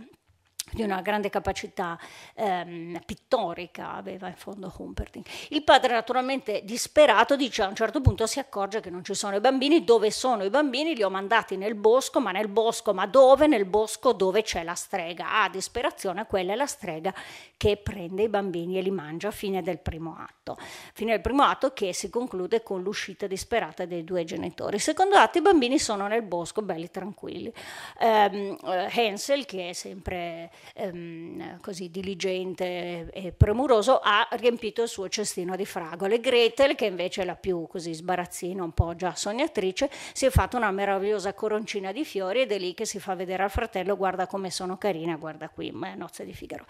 di una grande capacità ehm, pittorica aveva in fondo Humperdinck. Il padre naturalmente disperato dice a un certo punto si accorge che non ci sono i bambini, dove sono i bambini? Li ho mandati nel bosco, ma nel bosco, ma dove? Nel bosco dove c'è la strega. Ah, disperazione, quella è la strega che prende i bambini e li mangia a fine del primo atto. Fine del primo atto che si conclude con l'uscita disperata dei due genitori. Secondo atto i bambini sono nel bosco, belli tranquilli. Um, Hansel, che è sempre ehm, così diligente e premuroso, ha riempito il suo cestino di fragole. Gretel, che invece è la più così sbarazzina, un po' già sognatrice, si è fatta una meravigliosa coroncina di fiori ed è lì che si fa vedere al fratello guarda come sono carina, guarda qui, ma è nozze di Figaro.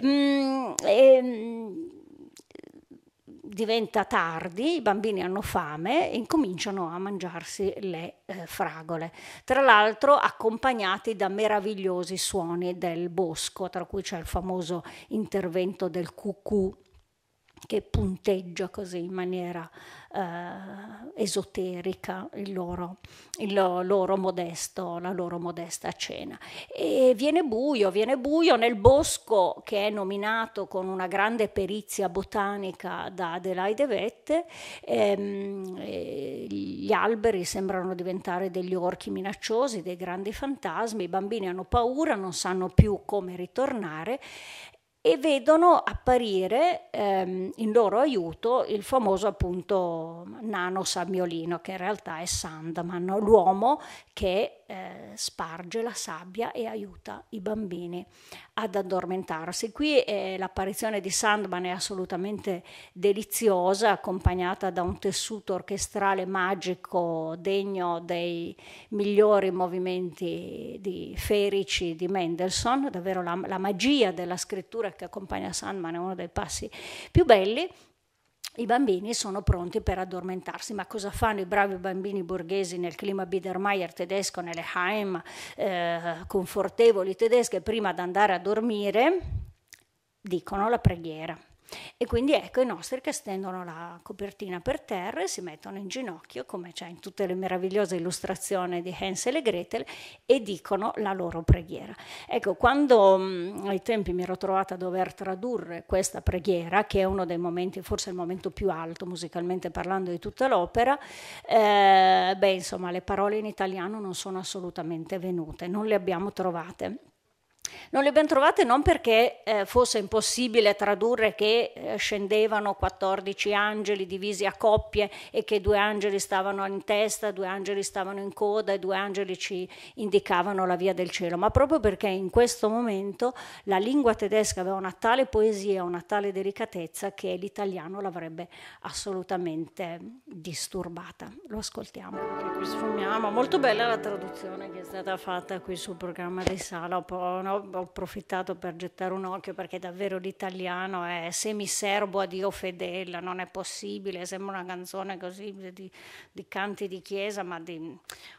Ehm, ehm, diventa tardi, i bambini hanno fame e incominciano a mangiarsi le eh, fragole, tra l'altro accompagnati da meravigliosi suoni del bosco, tra cui c'è il famoso intervento del cucù che punteggia così in maniera eh, esoterica il loro, il loro modesto, la loro modesta cena. E viene buio, viene buio nel bosco che è nominato con una grande perizia botanica da Adelaide Vette, ehm, gli alberi sembrano diventare degli orchi minacciosi, dei grandi fantasmi, i bambini hanno paura, non sanno più come ritornare e vedono apparire ehm, in loro aiuto il famoso appunto nano Sammiolino che in realtà è Sandman, l'uomo che eh, sparge la sabbia e aiuta i bambini ad addormentarsi. Qui eh, l'apparizione di Sandman è assolutamente deliziosa, accompagnata da un tessuto orchestrale magico degno dei migliori movimenti di ferici di Mendelssohn, davvero la, la magia della scrittura che accompagna Sandman è uno dei passi più belli i bambini sono pronti per addormentarsi, ma cosa fanno i bravi bambini borghesi nel clima Biedermeier tedesco, nelle Heim eh, confortevoli tedesche prima di andare a dormire? Dicono la preghiera. E quindi ecco i nostri che stendono la copertina per terra e si mettono in ginocchio, come c'è in tutte le meravigliose illustrazioni di Hansel e Gretel, e dicono la loro preghiera. Ecco, quando mh, ai tempi mi ero trovata a dover tradurre questa preghiera, che è uno dei momenti, forse il momento più alto musicalmente parlando di tutta l'opera, eh, beh, insomma, le parole in italiano non sono assolutamente venute, non le abbiamo trovate. Non le ben trovate non perché eh, fosse impossibile tradurre che eh, scendevano 14 angeli divisi a coppie e che due angeli stavano in testa, due angeli stavano in coda e due angeli ci indicavano la via del cielo, ma proprio perché in questo momento la lingua tedesca aveva una tale poesia, una tale delicatezza che l'italiano l'avrebbe assolutamente disturbata. Lo ascoltiamo. Che qui sfumiamo, molto bella la traduzione che è stata fatta qui sul programma di Sala, po', no? ho approfittato per gettare un occhio perché davvero l'italiano è semiserbo a Dio fedela, non è possibile, sembra una canzone così di, di canti di chiesa ma di,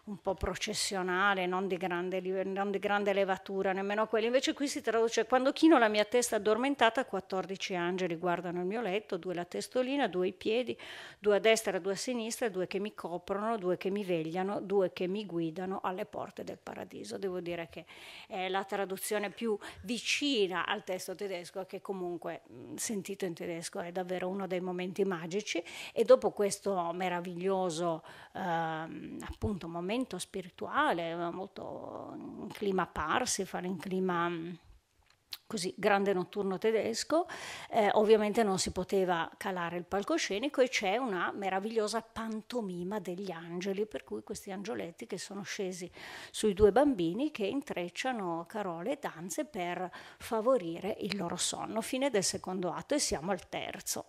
un po' processionale, non di, grande, non di grande levatura, nemmeno quelli. Invece qui si traduce quando chino la mia testa addormentata, 14 angeli guardano il mio letto, due la testolina, due i piedi, due a destra, due a sinistra, due che mi coprono, due che mi vegliano, due che mi guidano alle porte del paradiso. Devo dire che è la traduzione versione più vicina al testo tedesco che comunque sentito in tedesco è davvero uno dei momenti magici e dopo questo meraviglioso ehm, appunto momento spirituale eh, molto in clima parsifal, in clima così grande notturno tedesco, eh, ovviamente non si poteva calare il palcoscenico e c'è una meravigliosa pantomima degli angeli, per cui questi angioletti che sono scesi sui due bambini che intrecciano carole e danze per favorire il loro sonno. Fine del secondo atto e siamo al terzo.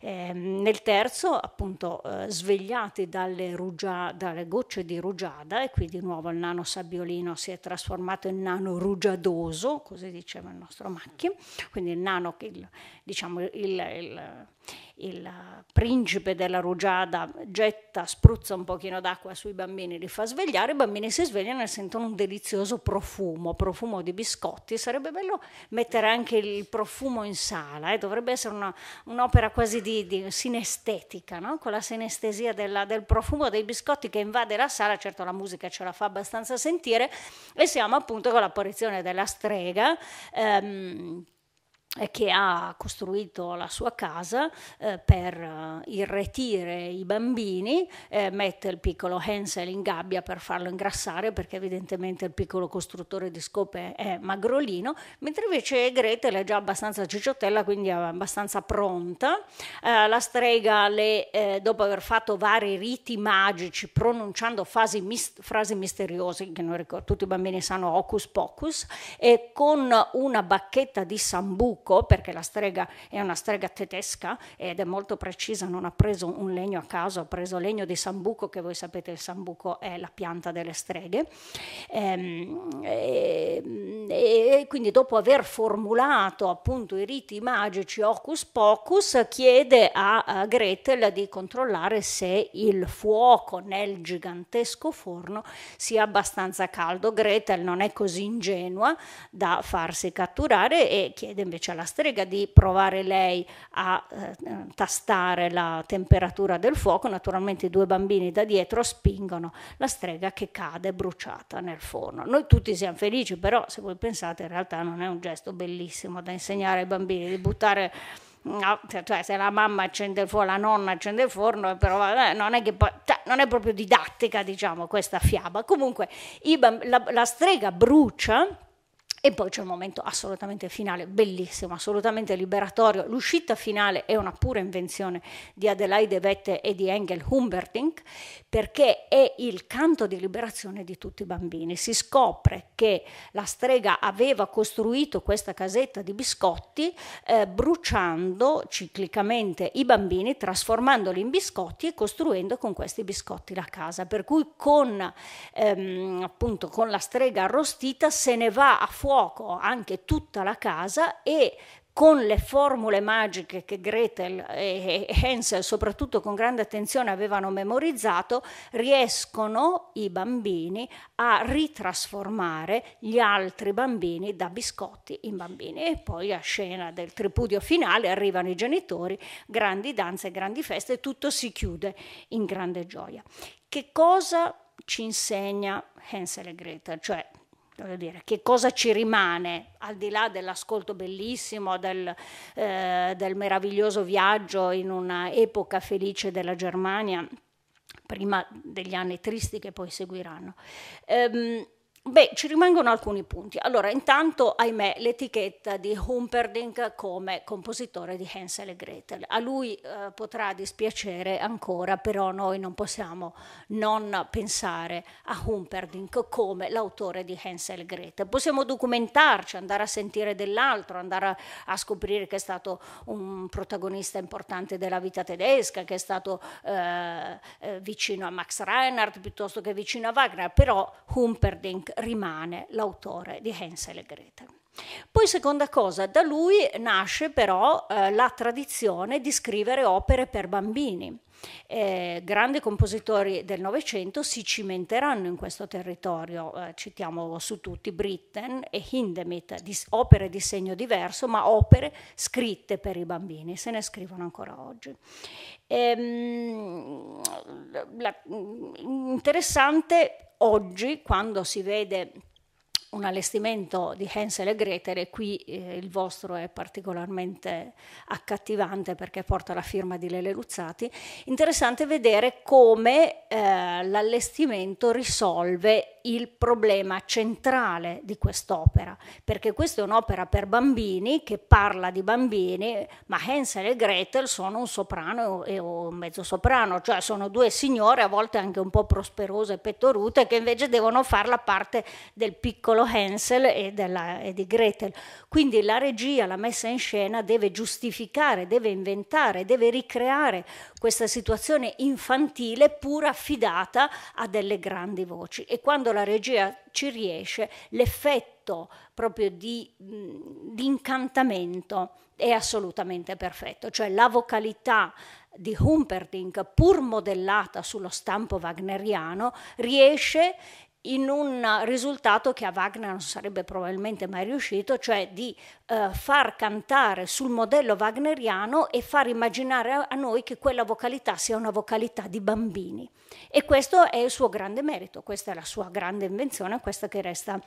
Eh, nel terzo, appunto, eh, svegliati dalle, rugia, dalle, gocce di rugiada, e qui di nuovo il nano sabbiolino si è trasformato in nano rugiadoso, così diceva il nostro Macchi, quindi il nano, il, diciamo, il, il, il principe della rugiada getta, spruzza un pochino d'acqua sui bambini, li fa svegliare, i bambini si svegliano e sentono un delizioso profumo, profumo di biscotti, sarebbe bello mettere anche il profumo in sala, eh? dovrebbe essere una, un'opera quasi quasi di, di sinestetica, no? con la sinestesia della, del profumo dei biscotti che invade la sala, certo la musica ce la fa abbastanza sentire, e siamo appunto con l'apparizione della strega. Ehm, che ha costruito la sua casa eh, per eh, irretire i bambini, eh, mette il piccolo Hansel in gabbia per farlo ingrassare perché evidentemente il piccolo costruttore di scope è magrolino, mentre invece Gretel è già abbastanza cicciottella, quindi è abbastanza pronta. Eh, la strega, le, eh, dopo aver fatto vari riti magici, pronunciando mis- frasi misteriose, che non ricordo, tutti i bambini sanno hocus pocus, e con una bacchetta di sambuco, trucco, perché la strega è una strega tedesca ed è molto precisa, non ha preso un legno a caso, ha preso legno di sambuco, che voi sapete il sambuco è la pianta delle streghe. E, ehm, ehm, e, e quindi dopo aver formulato appunto i riti magici Hocus Pocus, chiede a, a Gretel di controllare se il fuoco nel gigantesco forno sia abbastanza caldo. Gretel non è così ingenua da farsi catturare e chiede invece dice alla strega di provare lei a eh, tastare la temperatura del fuoco, naturalmente i due bambini da dietro spingono la strega che cade bruciata nel forno. Noi tutti siamo felici, però se voi pensate in realtà non è un gesto bellissimo da insegnare ai bambini di buttare No, mm, ah, cioè, cioè se la mamma accende il forno, la nonna accende il forno, eh, però eh, non è, che, cioè, non è proprio didattica, diciamo, questa fiaba. Comunque la, la strega brucia e poi c'è un momento assolutamente finale, bellissimo, assolutamente liberatorio. L'uscita finale è una pura invenzione di Adelaide Vette e di Engel Humbertink, perché è il canto di liberazione di tutti i bambini. Si scopre che la strega aveva costruito questa casetta di biscotti eh, bruciando ciclicamente i bambini, trasformandoli in biscotti e costruendo con questi biscotti la casa. Per cui con, ehm, appunto, con la strega arrostita se ne va a fuori fuoco anche tutta la casa e con le formule magiche che Gretel e Hansel, soprattutto con grande attenzione, avevano memorizzato, riescono i bambini a ritrasformare gli altri bambini da biscotti in bambini. E poi a scena del tripudio finale arrivano i genitori, grandi danze, grandi feste, e tutto si chiude in grande gioia. Che cosa ci insegna Hansel e Gretel? Cioè, voglio dire, che cosa ci rimane al di là dell'ascolto bellissimo, del, eh, del meraviglioso viaggio in un'epoca felice della Germania, prima degli anni tristi che poi seguiranno. Ehm, Beh, ci rimangono alcuni punti. Allora, intanto, ahimè, l'etichetta di Humperdinck come compositore di Hansel e Gretel. A lui eh, potrà dispiacere ancora, però noi non possiamo non pensare a Humperdinck come l'autore di Hansel e Gretel. Possiamo documentarci, andare a sentire dell'altro, andare a, a scoprire che è stato un protagonista importante della vita tedesca, che è stato eh, eh vicino a Max Reinhardt piuttosto che vicino a Wagner, però Humperdinck rimane l'autore di Hansel e Gretel. Poi seconda cosa, da lui nasce però eh, la tradizione di scrivere opere per bambini. Eh, grandi compositori del Novecento si cimenteranno in questo territorio, eh, citiamo su tutti Britten e Hindemith, dis- opere di segno diverso, ma opere scritte per i bambini, se ne scrivono ancora oggi. Ehm, la, mm, interessante oggi, quando si vede un allestimento di Hansel e Gretel e qui eh, il vostro è particolarmente accattivante perché porta la firma di Lele Luzzati, interessante vedere come eh, l'allestimento risolve il problema centrale di quest'opera, perché questa è un'opera per bambini che parla di bambini, ma Hansel e Gretel sono un soprano e un mezzo soprano, cioè sono due signore a volte anche un po' prosperose e pettorute che invece devono fare la parte del piccolo Carlo Hensel e, della, e di Gretel. Quindi la regia, la messa in scena deve giustificare, deve inventare, deve ricreare questa situazione infantile pur affidata a delle grandi voci. E quando la regia ci riesce, l'effetto proprio di, di incantamento è assolutamente perfetto, cioè la vocalità di Humperdinck, pur modellata sullo stampo wagneriano, riesce in un risultato che a Wagner non sarebbe probabilmente mai riuscito, cioè di eh, far cantare sul modello wagneriano e far immaginare a, a noi che quella vocalità sia una vocalità di bambini. E questo è il suo grande merito, questa è la sua grande invenzione, questa che resta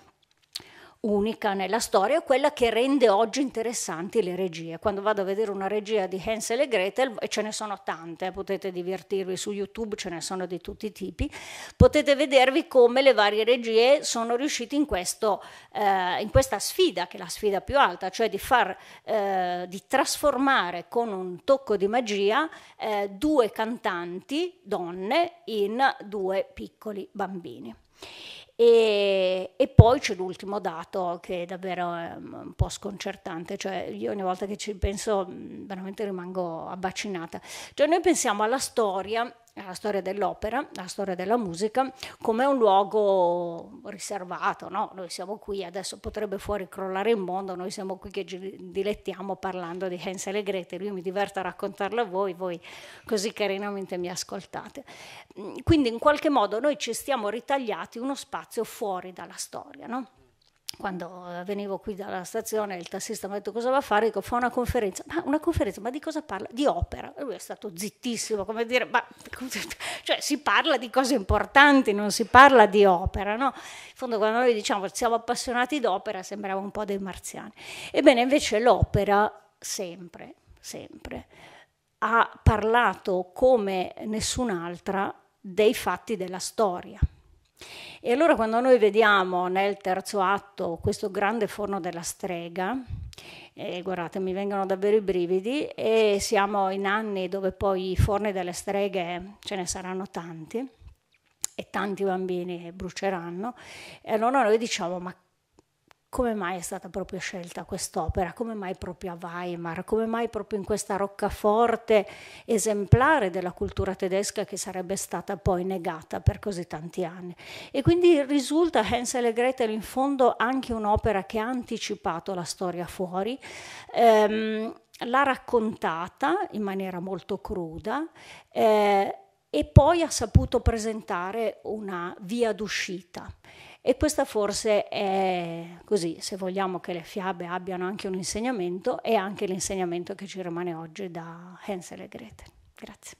unica nella storia, quella che rende oggi interessanti le regie. Quando vado a vedere una regia di Hansel e Gretel, e ce ne sono tante, potete divertirvi su YouTube, ce ne sono di tutti i tipi, potete vedervi come le varie regie sono riuscite in, questo, eh, in questa sfida, che è la sfida più alta, cioè di, far, eh, di trasformare con un tocco di magia eh, due cantanti, donne, in due piccoli bambini. E, e, poi c'è l'ultimo dato che è davvero ehm, un po' sconcertante, cioè io ogni volta che ci penso veramente rimango abbacinata. Cioè noi pensiamo alla storia alla storia dell'opera, alla storia della musica, come un luogo riservato. No? Noi siamo qui, adesso potrebbe fuori crollare il mondo, noi siamo qui che ci dilettiamo parlando di Hansel e Gretel, io mi diverto a raccontarlo a voi, voi così carinamente mi ascoltate. Mm, quindi in qualche modo noi ci stiamo ritagliati uno spazio fuori dalla storia. No? quando eh, venivo qui dalla stazione il tassista mi ha detto cosa va a fare, dico fa una conferenza, ma una conferenza, ma di cosa parla? Di opera. E lui è stato zittissimo, come dire, ma cioè, si parla di cose importanti, non si parla di opera, no? In fondo quando noi diciamo siamo appassionati d'opera sembrava un po' dei marziani. Ebbene invece l'opera sempre, sempre ha parlato come nessun'altra dei fatti della storia e allora quando noi vediamo nel terzo atto questo grande forno della strega, e eh, guardate, mi vengono davvero i brividi e siamo in anni dove poi i forni delle streghe ce ne saranno tanti e tanti bambini bruceranno. E allora noi diciamo, ma come mai è stata proprio scelta quest'opera, come mai proprio a Weimar, come mai proprio in questa roccaforte esemplare della cultura tedesca che sarebbe stata poi negata per così tanti anni. E quindi risulta Hansel e Gretel in fondo anche un'opera che ha anticipato la storia fuori. Ehm, l'ha raccontata in maniera molto cruda eh, e poi ha saputo presentare una via d'uscita e questa forse è così, se vogliamo che le fiabe abbiano anche un insegnamento, è anche l'insegnamento che ci rimane oggi da Hansel e Gretel. Grazie.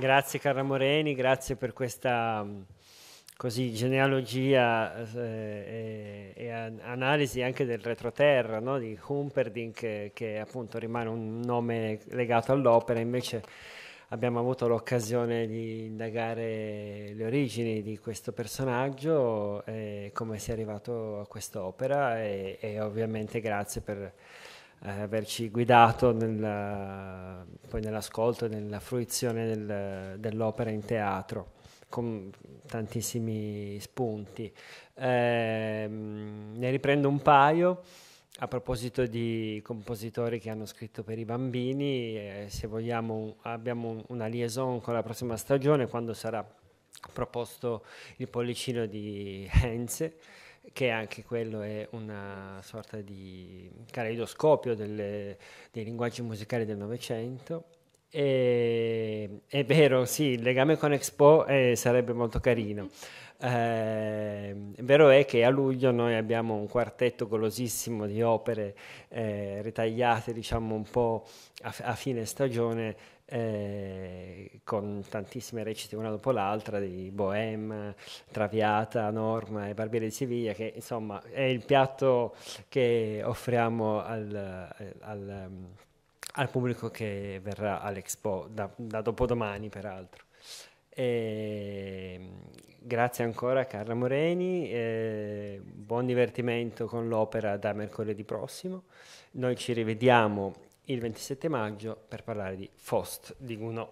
Grazie Carla Moreni, grazie per questa mm, così, genealogia eh, e, e, analisi anche del retroterra no? di Humperdinck che, che, appunto rimane un nome legato all'opera, invece abbiamo avuto l'occasione di indagare le origini di questo personaggio, e come si è arrivato a quest'opera e, e ovviamente grazie per eh, averci guidato nel, poi nell'ascolto e nella fruizione del, dell'opera in teatro con tantissimi spunti. Eh, ne riprendo un paio. A proposito di compositori che hanno scritto per i bambini, eh, se vogliamo abbiamo una liaison con la prossima stagione quando sarà proposto il pollicino di Henze che anche quello è una sorta di caleidoscopio delle, dei linguaggi musicali del Novecento. E, è vero, sì, il legame con Expo eh, sarebbe molto carino. Eh, vero è che a luglio noi abbiamo un quartetto golosissimo di opere eh, ritagliate, diciamo un po' a, a fine stagione eh, con tantissime recite una dopo l'altra di Bohème, Traviata, Norma e Barbiere di Siviglia, che insomma è il piatto che offriamo al, al, al pubblico che verrà all'Expo da, da dopodomani peraltro. E grazie ancora Carla Moreni, eh, buon divertimento con l'opera da mercoledì prossimo. Noi ci rivediamo il 27 maggio per parlare di Faust di Gounod.